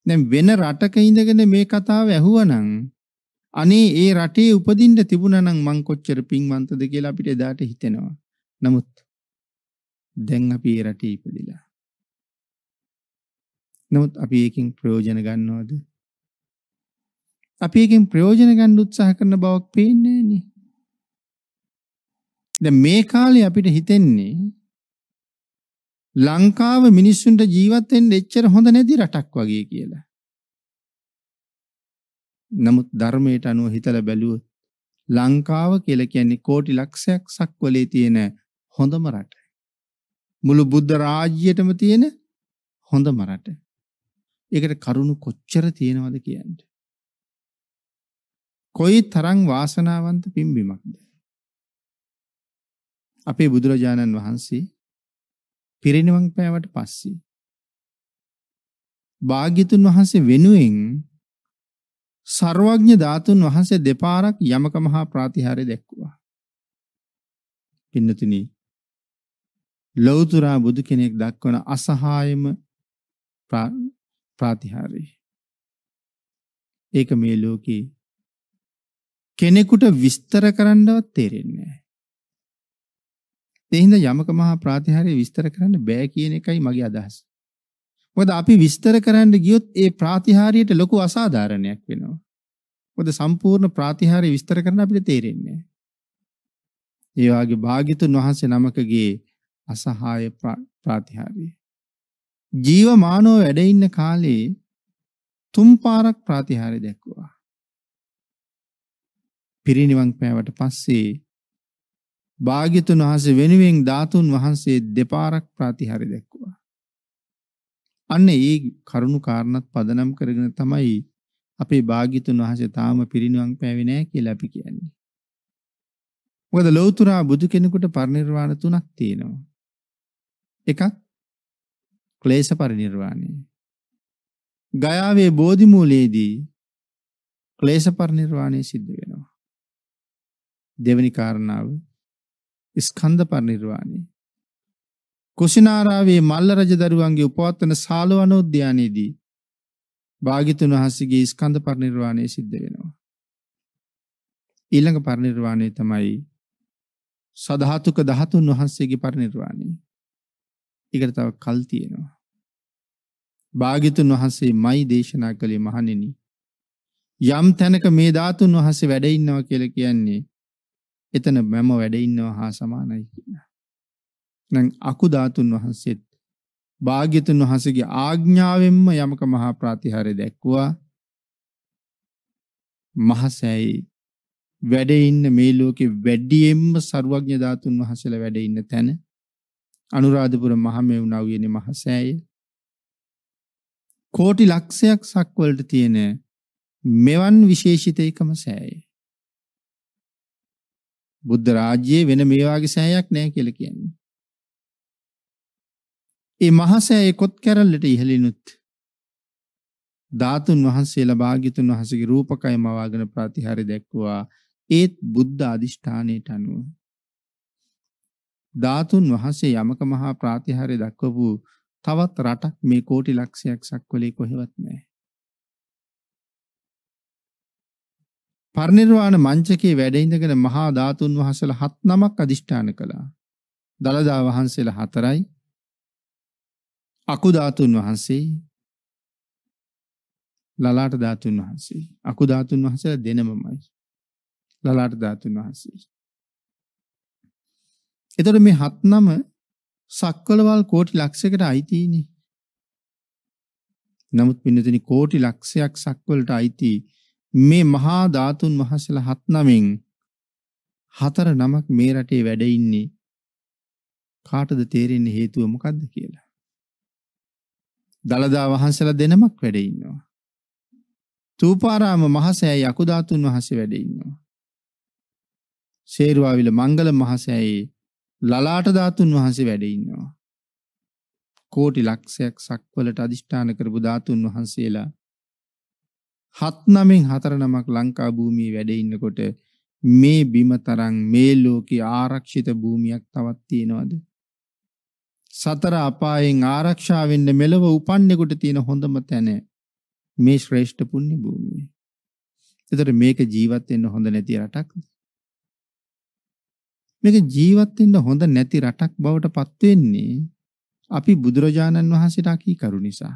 දැන් වෙන රටක ඉඳගෙන මේ කතාව ඇහුවනම් අනේ ඒ රටේ උපදින්න තිබුණා නම් මං කොච්චර පින්වන්තද කියලා අපිට එදාට හිතෙනවා. නමුත් දැන් අපි ඒ රටේ ඉපදිලා නමුත් අපි ඒකෙන් ප්‍රයෝජන ගන්නවද? අපි එකෙන් ප්‍රයෝජන ගන්න උත්සාහ කරන බවක් පේන්නේ නෑනේ. දැන් මේ කාලේ අපිට හිතෙන්නේ ලංකාව මිනිස්සුන්ට ජීවත් වෙන්න එච්චර හොඳ නැති රටක් වගේ කියලා. නමුත් ධර්මයට අනුව හිතලා බැලුවොත් ලංකාව කියලා කියන්නේ කෝටි ලක්ෂයක් සක්වලේ තියෙන හොඳම රට. මුළු බුද්ධ රාජ්‍යයටම තියෙන හොඳම රට. ඒකට කරුණු කොච්චර තියෙනවද කියන්න. කොයි තරම් වාසනාවන්ත පිම්බීමක්ද. අපේ බුදුරජාණන් වහන්සේ පිරිනිවන් පෑවට පස්සේ භාග්‍යතුන් වහන්සේ වෙනුවෙන් සර්වඥ ධාතුන් වහන්සේ දෙපාරක් යමක මහා ප්‍රාතිහාර්ය දැක්වුවා. පින්නතුනි ලෞතර බුදු කෙනෙක් දක්වන අසහායම ප්‍රාතිහාරය. ඒක මේ ලෝකේ කෙනෙකුට විස්තර කරන්නවත් තේරෙන්නේ නැහැ. ඒ හින්දා යමක මහා ප්‍රාතිහාරය විස්තර කරන්න බෑ කියන එකයි මගේ අදහස. මොකද අපි විස්තර කරන්න ගියොත් ඒ ප්‍රාතිහාරයට ලොකු අසාධාරණයක් වෙනවා. මොකද සම්පූර්ණ ප්‍රාතිහාරය විස්තර කරන්න අපිට තේරෙන්නේ නැහැ. ඒ වාගේ භාග්‍යතුන් වහන්සේ නමකගේ අසහාය ප්‍රාතිහාරය ජීවමානව වැඩ ඉන්න කාලේ තුන් පාරක් ප්‍රාතිහාර්ය දැක්වුවා. පිරිණිවන් පෑවට පස්සේ භාග්‍යතුන් වහන්සේ වෙනුවෙන් ධාතුන් වහන්සේ දෙපාරක් ප්‍රාතිහාර්ය දැක්වුවා. අන්න ඒ කරුණු කාරණත් පදනම් කරගෙන තමයි අපේ භාග්‍යතුන් වහන්සේ තාම පිරිණිවන් පෑවේ නැහැ කියලා අපි කියන්නේ. මොකද ලෞතර බුදු කෙනෙකුට පරිනිර්වාණ තුනක් තියෙනවා. එකක් ක්ලේශ පරිනිර්වාණය. ගයාවේ බෝධි මූලයේදී ක්ලේශ පරිනිර්වාණය සිද්ධ වෙනවා. දෙවෙනි කාරණාව ස්කන්ධ පරිනිර්වාණය. කුසිනාරාවේ මල්ල රජදරුවන්ගේ උපවත්තන සාලවනෝද්‍යානයේදී භාග්‍යතුන් වහන්සේගේ ස්කන්ධ පරිනිර්වාණය සිද්ධ වෙනවා. ඊළඟ පරිනිර්වාණය තමයි සධාතුක ධාතුන් වහන්සේගේ පරිනිර්වාණය. ඒකට තව කල් තියෙනවා. භාගිතුන් වහන්සේ මයි දේශනා කළේ මහණෙනි. යම් තැනක මේ ධාතුන් වහන්සේ වැඩ ඉන්නවා කියලා කියන්නේ එතන මම වැඩ ඉන්නවා හා සමානයි කියලා. නම් අකු ධාතුන් වහන්සේත් භාග්‍යතුන් වහන්සේගේ ආඥාවෙන්ම යමක මහා ප්‍රාතිහාරය දැක්වුවා. මහසෑයි වැඩ ඉන්න මේ ලෝකේ වැඩියෙන්ම ਸਰුවඥ ධාතුන් වහන්සේලා වැඩ ඉන්න තැන අනුරාධපුර මහමෙවුනාවියනේ මහසෑය කෝටි ලක්ෂයක් සක්වලට තියෙන මෙවන් විශේෂිත එකම සෑය. බුද්ධ රාජ්‍යයේ වෙන මේ වාගේ සෑයක් නැහැ කියලා කියන්නේ. ඒ මහසෑය කොත් කැරල්ලට ඉහළිනුත් ධාතුන් වහන්සේලා භාග්‍යතුන් වහන්සේගේ රූපකය මවාගෙන ප්‍රතිහාරය දැක්වුවා ඒත් බුද්ධ අදිෂ්ඨානයට අනුව ධාතුන් වහන්සේ යමක මහා ප්‍රතිහාරය දක්වපු තවත් රටක් මේ කෝටි ලක්ෂයක් සක්වලේ කොහෙවත් නැහැ. පරිනිර්වාණ මංචකයේ වැඩ ඉඳගෙන මහා ධාතුන් වහන්සේලා හත් නමක් අදිෂ්ඨාන කළා. දලදා වහන්සේලා හතරයි අකු ධාතුන් වහන්සේ ලලාට ධාතුන් වහන්සේ අකු ධාතුන් වහන්සේලා දෙනමමයි. ලලාට ධාතුන් වහන්සේ. එතකොට මේ හත් නම සක්වලවල් කෝටි ලක්ෂයකට අයිතිනේ. නමුත් පින්නතනි කෝටි ලක්ෂයක් සක්වලට අයිති මේ මහා ධාතුන් වහන්සේලා හත් නමින් හතර නමක් මේ රටේ වැඩ ඉන්නේ කාටද තේරෙන්නේ හේතුව මොකද්ද කියලා. දලදා වහන්සේලා දෙනමක් වැඩ ඉන්නවා. තූපාරාම මහසෑය යකු ධාතුන් වහන්සේ වැඩ ඉන්නවා. සේරුවාවිල මංගල මහසෑයේ ලලාට ධාතුන් වහන්සේ වැඩ ඉන්නවා. කෝටි ලක්ෂයක් සක්වලට අදිෂ්ඨාන කරපු ධාතුන් වහන්සේලා හත් නමෙන් හතර නමක් ලංකා භූමියේ වැඩ ඉන්නකොට මේ බිම තරම් මේ ලෝකේ ආරක්ෂිත භූමියක් තවත් තියෙනවද? සතර අපායෙන් ආරක්ෂා වෙන්න මෙලව උපන්නේකට තියෙන හොඳම තැන මේ ශ්‍රේෂ්ඨ පුණ්‍ය භූමිය. ඒතර මේක ජීවත් වෙන්න හොඳ නැති රටක්ද? මේක ජීවත් වෙන්න හොඳ නැති රටක් බවට පත් වෙන්නේ අපි බුදුරජාණන් වහන්සේට අකීකරු නිසා.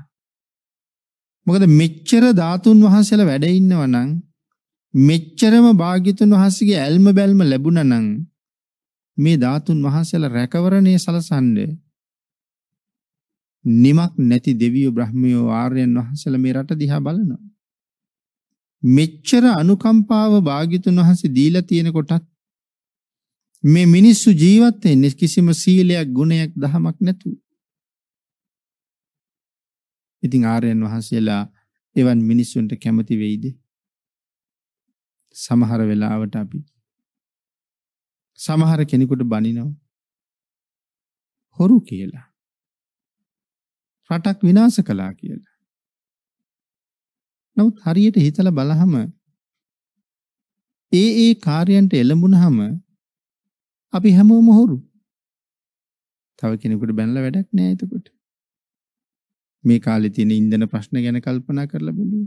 මොකද මෙච්චර ධාතුන් වහන්සේලා වැඩ ඉන්නවා නම් මෙච්චරම භාග්‍යතුන් වහන්සේගේ ඇල්ම බැල්ම ලැබුණා නම් මේ ධාතුන් වහන්සේලා රැකවරණය සලසන්නේ නිමක් නැති දෙවියෝ බ්‍රහ්මියෝ ආර්යයන් වහන්සේලා මේ රට දිහා බලනවා. මෙච්චර අනුකම්පාව භාග්‍යතුන් වහන්සේ දීලා තියෙන කොටත් මේ මිනිස්සු ජීවත් වෙන්නේ කිසිම සීලයක් ගුණයක් දහමක් නැතුව. ඉතින් ආර්යයන් වහන්සේලා එවන් මිනිස්සුන්ට කැමති වෙයිද? සමහර වෙලාවට අපි සමහර කෙනෙකුට බනිනව හොරු කියලා. රටක් විනාශ කළා කියලා. නමුත් හරියට හිතලා බලහම ඒ ඒ කාර්යයන්ට එළඹුණහම අපි හැමෝම හොරු. තව කෙනෙකුට බැනලා වැඩක් නෑ එතකොට. මේ කාලේ තියෙන ඉන්ධන ප්‍රශ්න ගැන කල්පනා කරලා බලන්න.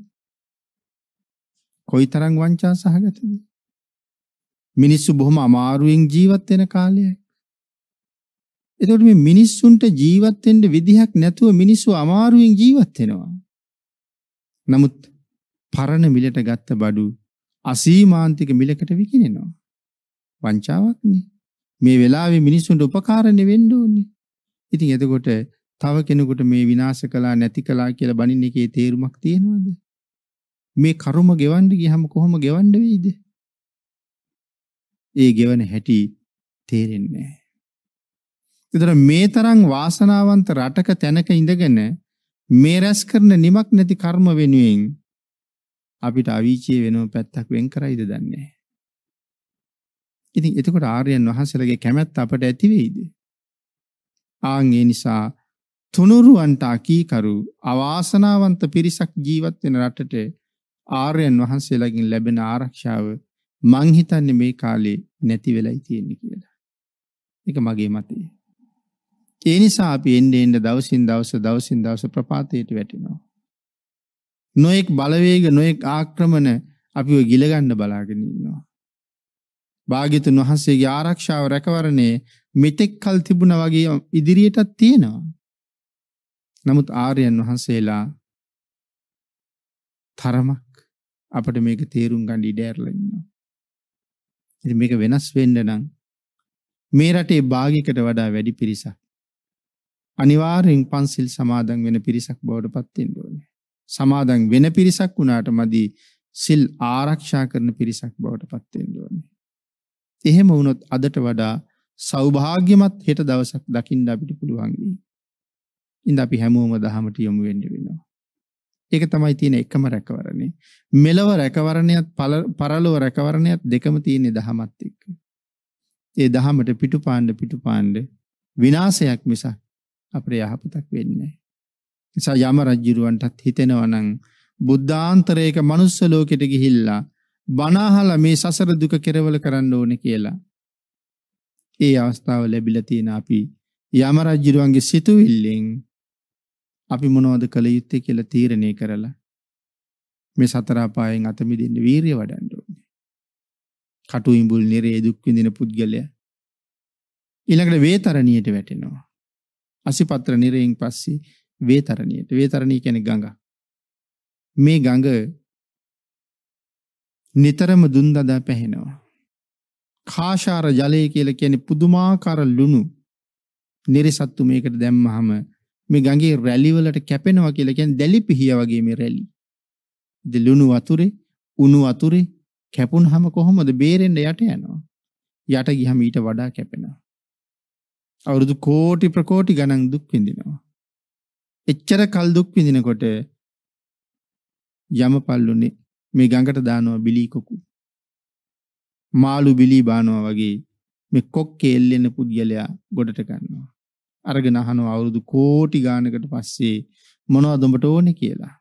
කොයිතරම් වංචා සහගතද? මිනිස්සු බොහොම අමාරුවෙන් ජීවත් වෙන කාලයයි. එතකොට මේ මිනිස්සුන්ට ජීවත් වෙන්න විදිහක් නැතුව මිනිස්සු අමාරුවෙන් ජීවත් වෙනවා. නමුත් පරණ මිලට ගත්ත බඩු අසීමාන්තික මිලකට විකිනෙනවා. වංචාවක් නේ. මේ වෙලාවේ මිනිස්සුන්ට උපකාරණෙ වෙන්න ඕනේ. ඉතින් එතකොට තව කෙනෙකුට මේ විනාශ කළා නැති කළා කියලා බනින්න එකේ තේරුමක් තියෙනවද? මේ කර්ම ගෙවන්න ගියහම කොහොම ගෙවන්න වෙයිද? ඒ ගෙවන හැටි තේරෙන්නේ නැහැ. ඒතර මේ තරම් වාසනාවන්ත රටක තැනක ඉඳගෙන මේ රැස් කරන නිමක් නැති කර්ම වෙනුවෙන් අපිට අවීචිය වෙනව පැත්තක් වෙන් කරයිද දන්නේ නැහැ. ඉතින් එතකොට ආර්යයන් වහන්සේලාගේ කැමැත්ත අපට ඇති වෙයිද? ආන් ඒ නිසා තුනුරුවන්ට අකීකරු අවාසනාවන්ත පිරිසක් ජීවත් වෙන රටට ආර්යයන් වහන්සේලාගෙන් ලැබෙන ආරක්ෂාව මං හිතන්නේ මේ කාලේ නැති වෙලයි තියෙන්නේ කියලා. ඒක මගේ මතය. ඒ නිසා අපි එන්නේ එන්න දවසින් දවස දවසින් දවස ප්‍රපාතයට වැටෙනවා. නොඑක් බලවේග නොඑක් ආක්‍රමණ අපිව ගිල ගන්න බලාගෙන ඉන්නවා. භාග්‍යතුන් වහන්සේගේ ආරක්ෂාව රැකවරණය මෙතෙක් කල් තිබුණා වගේ ඉදිරියටත් තියෙනවා. නමුත් ආර්යයන් වහන්සේලා තරමක් අපිට මේක තේරුම් ගන්න ඉඩ ඇරලා ඉන්නවා. ඉතින් මේක වෙනස් වෙන්න නම් මේ රටේ භාගයකට වඩා වැඩි පිරිසක් අනිවාර්යෙන් පන්සිල් සමාදන් වෙන පිරිසක් බවට පත් වෙන්න ඕනේ. සමාදන් වෙන පිරිසක් වුණාට මදි සිල් ආරක්ෂා කරන පිරිසක් බවට පත් වෙන්න ඕනේ. එහෙම වුණොත් අදට වඩා සෞභාග්‍යමත් හෙට දවසක් දකින්න අපිට පුළුවන් වෙයි. ඉඳ අපි හැමෝම දහමට යොමු වෙන්න වෙනවා. ඒක තමයි තියෙන එකම රැකවරණය. මෙලව රැකවරණයත් පරලොව රැකවරණයත් දෙකම තියෙන්නේ දහමත් එක්ක. ඒ දහමට පිටුපාන්න පිටුපාන්න විනාශයක් මිස අපේ යහපතක් වෙන්නේ නිසා යම රජුරවන්ටත් හිතෙනවා නම් බුද්ධාන්තරයක manuss ලෝකෙට ගිහිල්ලා බනහලා මේ සසර දුක කෙරවල කරන්න ඕනේ කියලා. ඒ අවස්ථාව ලැබිලා තියෙන අපි යම රජුරුවන්ගේ සිතුවිල්ලෙන් අපි මොනවද කළ යුත්තේ කියලා තීරණය කරලා මේ සතර අපායෙන් අත මිදෙන්න වීරිය වඩන්න ඕනේ. කටු ඉඹුල් නිරේ දුක් විඳින පුද්ගලයා ඊළඟට වේතරණියට වැටෙනවා. අසිපත්‍ර නිරයෙන් පස්සේ වේතරණියට. වේතරණිය කියන්නේ ගඟ. මේ ගඟ නිතරම දුන් දදා පැහෙනවා. කාශාර ජලය කියලා කියන්නේ පුදුමාකාර ලුණු නිරසත්තු මේකට දැම්මහම මේ ගඟේ රැලි වලට කැපෙනවා කියලා කියන්නේ දැලි පිහිය වගේ මේ රැලි. ඉතින් ලුණු වතුරේ, උණු වතුරේ කැපුණහම කොහොමද බේරෙන්න යට යනවා. යට ගියම ඊට වඩා කැපෙනවා. අවුරුදු කෝටි ප්‍රකෝටි ගණන් දුක් විඳිනවා. එච්චර කල් දුක් විඳිනකොට යමපල්ලුනේ මේ ගඟට දානවා බිලී කොකු. මාළු බිලී බානවා වගේ මේ කොක්කේ එල්ලෙන පුද්ගලයා ගොඩට ගන්නවා. අරගෙන අහනවා අවුරුදු කෝටි ගානකට පස්සේ මොනවද උඹට ඕනේ කියලා.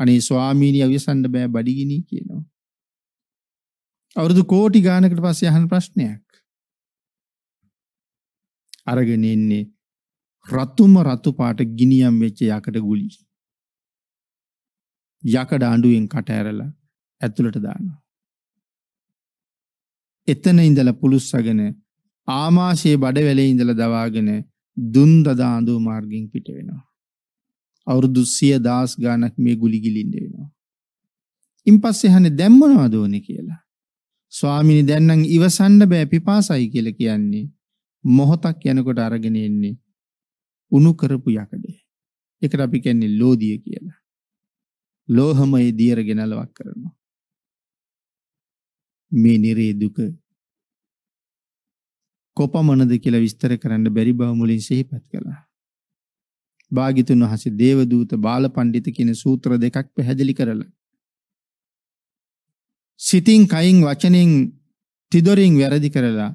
අනේ ස්වාමීනි අවසන්ඩ බෑ බඩගිනි කියනවා. අවුරුදු කෝටි ගානකට පස්සේ අහන ප්‍රශ්නයක්. අරගෙන ඉන්නේ රතුම රතු පාට ගිනියම් වෙච්ච යකඩ ගුලි. යකඩ අඬුවෙන් කට ඇරලා ඇතුළට දානවා. එතන ඉඳලා පුලුස්සගෙන ආමාශයේ බඩවැලේ ඉඳලා දවාගෙන දුන්දදා ආඳුව මාර්ගෙන් පිට වෙනවා. අවුරුදු 10000 ගාණක් මේ ගුලි ගිලින්න වෙනවා. ඉන් පස්සේ හනේ දැම්මනවද ඕනේ කියලා. ස්වාමිනි දැන් නම් ඉවසන්න බෑ පිපාසයි කියලා කියන්නේ මොහොතක් යනකොට අරගෙන එන්නේ උණු කරපු යකඩේ. ඒකට අපි කියන්නේ ලෝදිය කියලා. ලෝහමය දියර ගෙනලවක් කරනවා. මේ නිරේ දුක කොපමණද කියලා විස්තර කරන්න බැරි බව මුලින් සිහිපත් කළා. භාග්‍යතුන් වහන්සේ දේවදූත බාලපඬිත කියන සූත්‍ර දෙකක් පැහැදිලි කරලා සිතින් කයින් වචනෙන් තිදොරින් වැරදි කරලා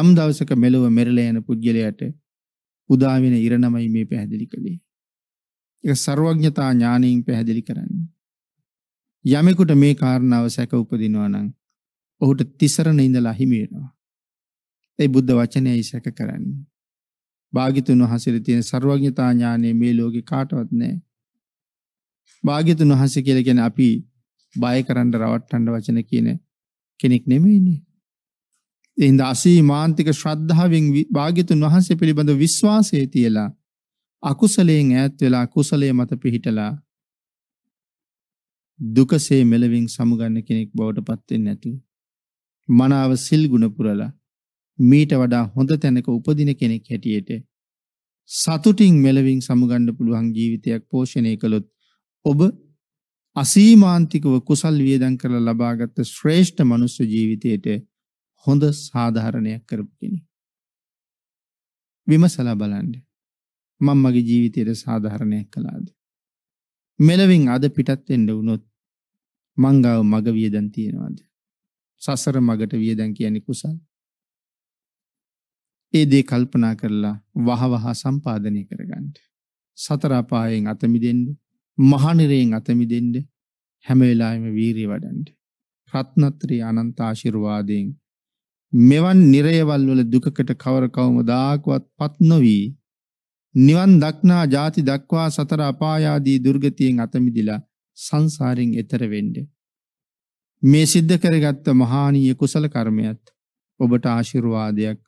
යම් දවසක මෙලොව මෙරළ යන පුද්ගලයාට උදා වෙන ඉරණමයි මේ පැහැදිලි කළේ. ඒක ਸਰවඥතා ඥාණයෙන් පැහැදිලි කරන්නේ. යමෙකුට මේ කාරණාව සැක උපදිනවා නම් ඔහුට තිසරණ ඉඳලා හිමි වෙනවා. ඒ බුද්ධ වචනයයි සැක කරන්නේ. භාග්‍යතුන් වහන්සේ තියෙන ਸਰවඥතා ඥානය මේ ලෝකේ කාටවත් නැහැ. භාග්‍යතුන් වහන්සේ කියලා කියන්නේ අපි බය කරන්න රවට්ටන්න වචන කියන කෙනෙක් නෙමෙයිනේ. එහෙනම් අසීමාන්තික ශ්‍රද්ධාවෙන් භාග්‍යතුන් වහන්සේ පිළිබඳ විශ්වාසය තියලා අකුසලයෙන් ඈත් වෙලා කුසලයේ මත පිහිටලා දුකසේ මෙලවින් සමුගන්න කෙනෙක් බවට පත් වෙන්නේ නැතුව මනාව සිල් ගුණ පුරලා මීට වඩා හොඳ තැනක උපදින කෙනෙක් හැටියට සතුටින් මෙලවින් සමුගන්න පුළුවන් ජීවිතයක් පෝෂණය කළොත් ඔබ අසීමාන්තිකව කුසල් වියදම් කරලා ලබාගත් ශ්‍රේෂ්ඨ මනුස්ස ජීවිතයට හොඳ සාධාරණයක් කරපු කෙනෙක්. විමසලා බලන්න. මම මගේ ජීවිතයට සාධාරණයක් කළාද? මෙලවින් අද පිටත් වෙන්න වුණොත් මංගාව මග වියදම් තියනවාද? සසර මගට වියදම් කියන්නේ කුසල්. ඒ දේ කල්පනා කරලා වහවහ සම්පාදනය කරගන්න. සතර අපායෙන් අත මිදෙන්න, මහානිරයෙන් අත මිදෙන්න හැම වෙලාවෙම වීරිය වඩන්න. රත්නත්‍රි අනන්ත ආශිර්වාදයෙන් මෙවන් නිරයවල් වල දුකකට කවර කවමදාකවත් පත් නොවි නිවන් දක්නා ಜಾති දක්වා සතර අපායාදී දුර්ගතියෙන් අත මිදලා සංසාරයෙන් එතර වෙන්නේ මේ සිද්ධ කරගත්ත මහානීය කුසල කර්මයත් ඔබට ආශිර්වාදයක්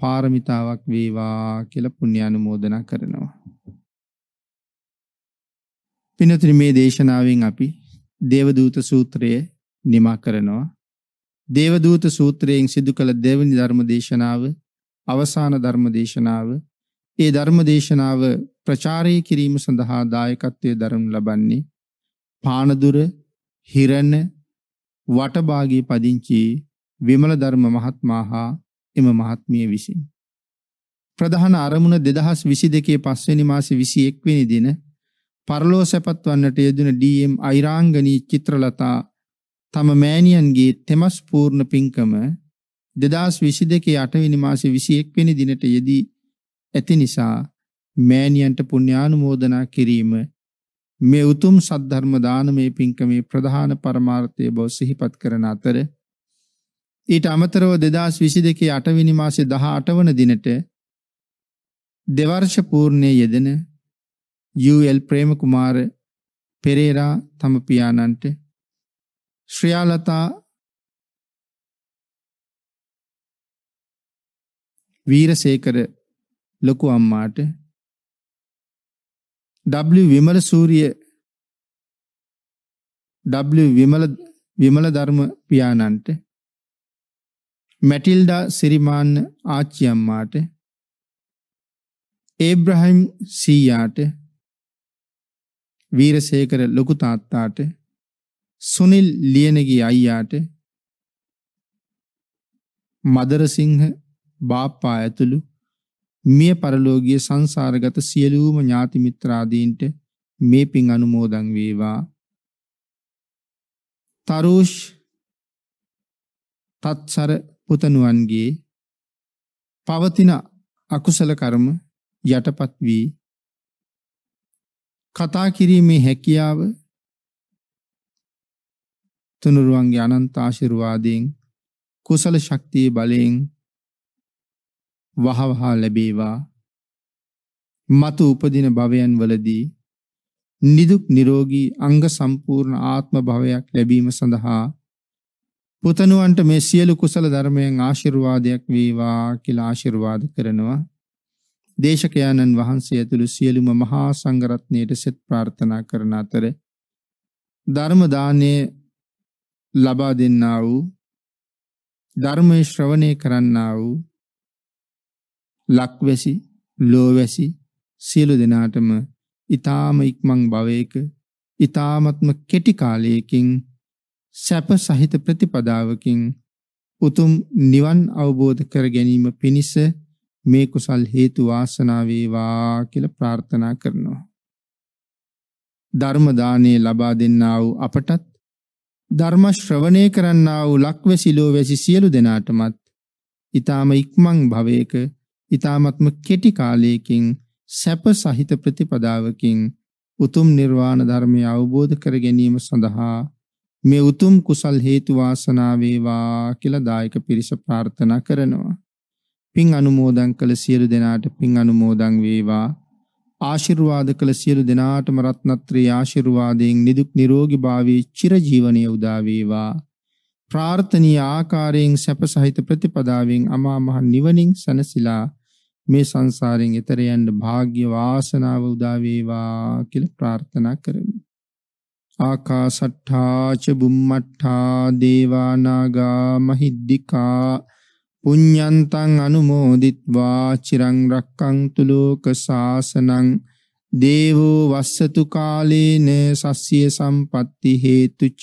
පාරමිතාවක් වේවා කියලා පුණ්‍ය අනුමෝදනා කරනවා. පින්තුනි මේ දේශනාවෙන් අපි දේවදූත සූත්‍රය නිමා කරනවා. දේවදූත සූත්‍රයෙන් සිදු කළ දෙවනි ධර්ම දේශනාව අවසාන ධර්ම දේශනාව ඒ ධර්ම දේශනාව ප්‍රචාරය කිරීම සඳහා දායකත්වයේ දරනු ලබන්නේ පානදුර හිරණ වටභාගයේ පදිංචි විමල ධර්ම මහත්මයා හා එම මහත්මිය විසින් ප්‍රධාන අරමුණ 2022 පස්වෙනි මාසේ 21 වෙනි දින පරලෝ සැපත් වන්නට යෙදුන ඩී.එම්. අයිරාංගනී චිත්‍රලතා තම මෑණියන්ගේ තෙමස් පූර්ණ පින්කම 2022 8වෙනි මාසේ 21 වෙනි දිනට යෙදී ඇති නිසා මෑණියන්ට පුණ්‍යානුමෝදනා කිරීම මේ උතුම් සද්ධර්ම දානමේ පින්කමේ ප්‍රධාන පරමාර්ථය බව සිහිපත් කරන අතර ඊට අමතරව 2022 8 මාසේ 18 වන දිනට දෙවර්ෂ පූර්ණයේ යෙදෙන UL ප්‍රේම කුමාර පෙරේරා තම පියාණන්ට ශ්‍රියාලතා වීරසේකර ලොකු අම්මාට W විමල සූරිය W විමල විමල ධර්ම පියාණන්ට මැටිල්ඩා සිරිමාන්න ආච්චි අම්මාට ඒබ්‍රහම් සීයාට වීරසේකර ලොකු තාත්තාට සුනිල් ලියනගේ අයියාට මදරසිංහ බාප්පා ඇතුළු මිය පරලෝකීය සංසාරගත සියලුම ඥාති මිත්‍රාදීන්ට මේ පින් අනුමෝදන් වේවා. තරුෂ් තත්සර පුතණුවන්ගේ පවතින අකුසල කර්ම යටපත් වී කතා කිරීමේ හැකියාව තුනුරුවන්ගේ අනන්ත ආශිර්වාදයෙන් කුසල ශක්තියේ බලයෙන් වහවහා ලැබේවා. මතු උපදින භවයන් වලදී නිදුක් නිරෝගී අංග සම්පූර්ණ ආත්ම භවයක් ලැබීම සඳහා පුතණුවන්ට මේ සියලු කුසල ධර්මයන් ආශිර්වාදයක් වේවා කියලා ආශිර්වාද කරනවා. දේශකයන්න් වහන්සේ ඇතුළු සියලුම මහා සංඝරත්නයට සෙත් ප්‍රාර්ථනා කරන අතර ධර්ම දානයේ ලබා දෙන්නා වූ ධර්මයේ ශ්‍රවණය කරන්නා වූ ලක්වැසි, ලෝවැසි සියලු දෙනාටම ඊ타ම ඉක්මන් භවයක ඊ타මත්ම කෙටි කාලයකින් සැප සහිත ප්‍රතිපදාවකින් උතුම් නිවන් අවබෝධ කර ගැනීම පිණිස මේ කුසල් හේතු වාසනා වේවා කියලා ප්‍රාර්ථනා කරනවා. ධර්ම දානේ ලබා දෙන්නා වූ අපටත් ධර්ම ශ්‍රවණය කරන්නා වූ ලක්වැසි ලෝවැසි සියලු දෙනාටමත් ඊ타ම ඉක්මන් භවයක ඊ타මත්ම කෙටි කාලයකින් සැප සහිත ප්‍රතිපදාවකින් උතුම් නිර්වාණ ධර්මය අවබෝධ කර ගැනීම සඳහා මේ උතුම් කුසල් හේතු වාසනා වේවා කියලා දායක පිරිස ප්‍රාර්ථනා කරනවා. පින් අනුමෝදන් කළ සියලු දෙනාට පින් අනුමෝදන් වේවා. ආශිර්වාද කළ සියලු දෙනාටම රත්නත්‍රී ආශිර්වාදයෙන් නිදුක් නිරෝගී භාවී චිරජීවනයේ උදා වේවා. ප්‍රාර්ථනීය ආකාරයෙන් සැප සහිත ප්‍රතිපදාවෙන් අමා මහ නිවනින් සනසිලා මේ සංසාරයෙන් එතර යන්න වාග්ය වාසනාව උදා වේවා කියලා ප්‍රාර්ථනා කරමු. ආකාසට්ඨා ච බුම්මට්ඨා දේවා නාග මහිද්దికා පුඤ්ඤන්තං අනුමෝදිත්වා චිරං රක්කන්තු ලෝක සාසනං දේවෝ වස්සතු කාලේන සස්්‍ය සම්පatti හේතුච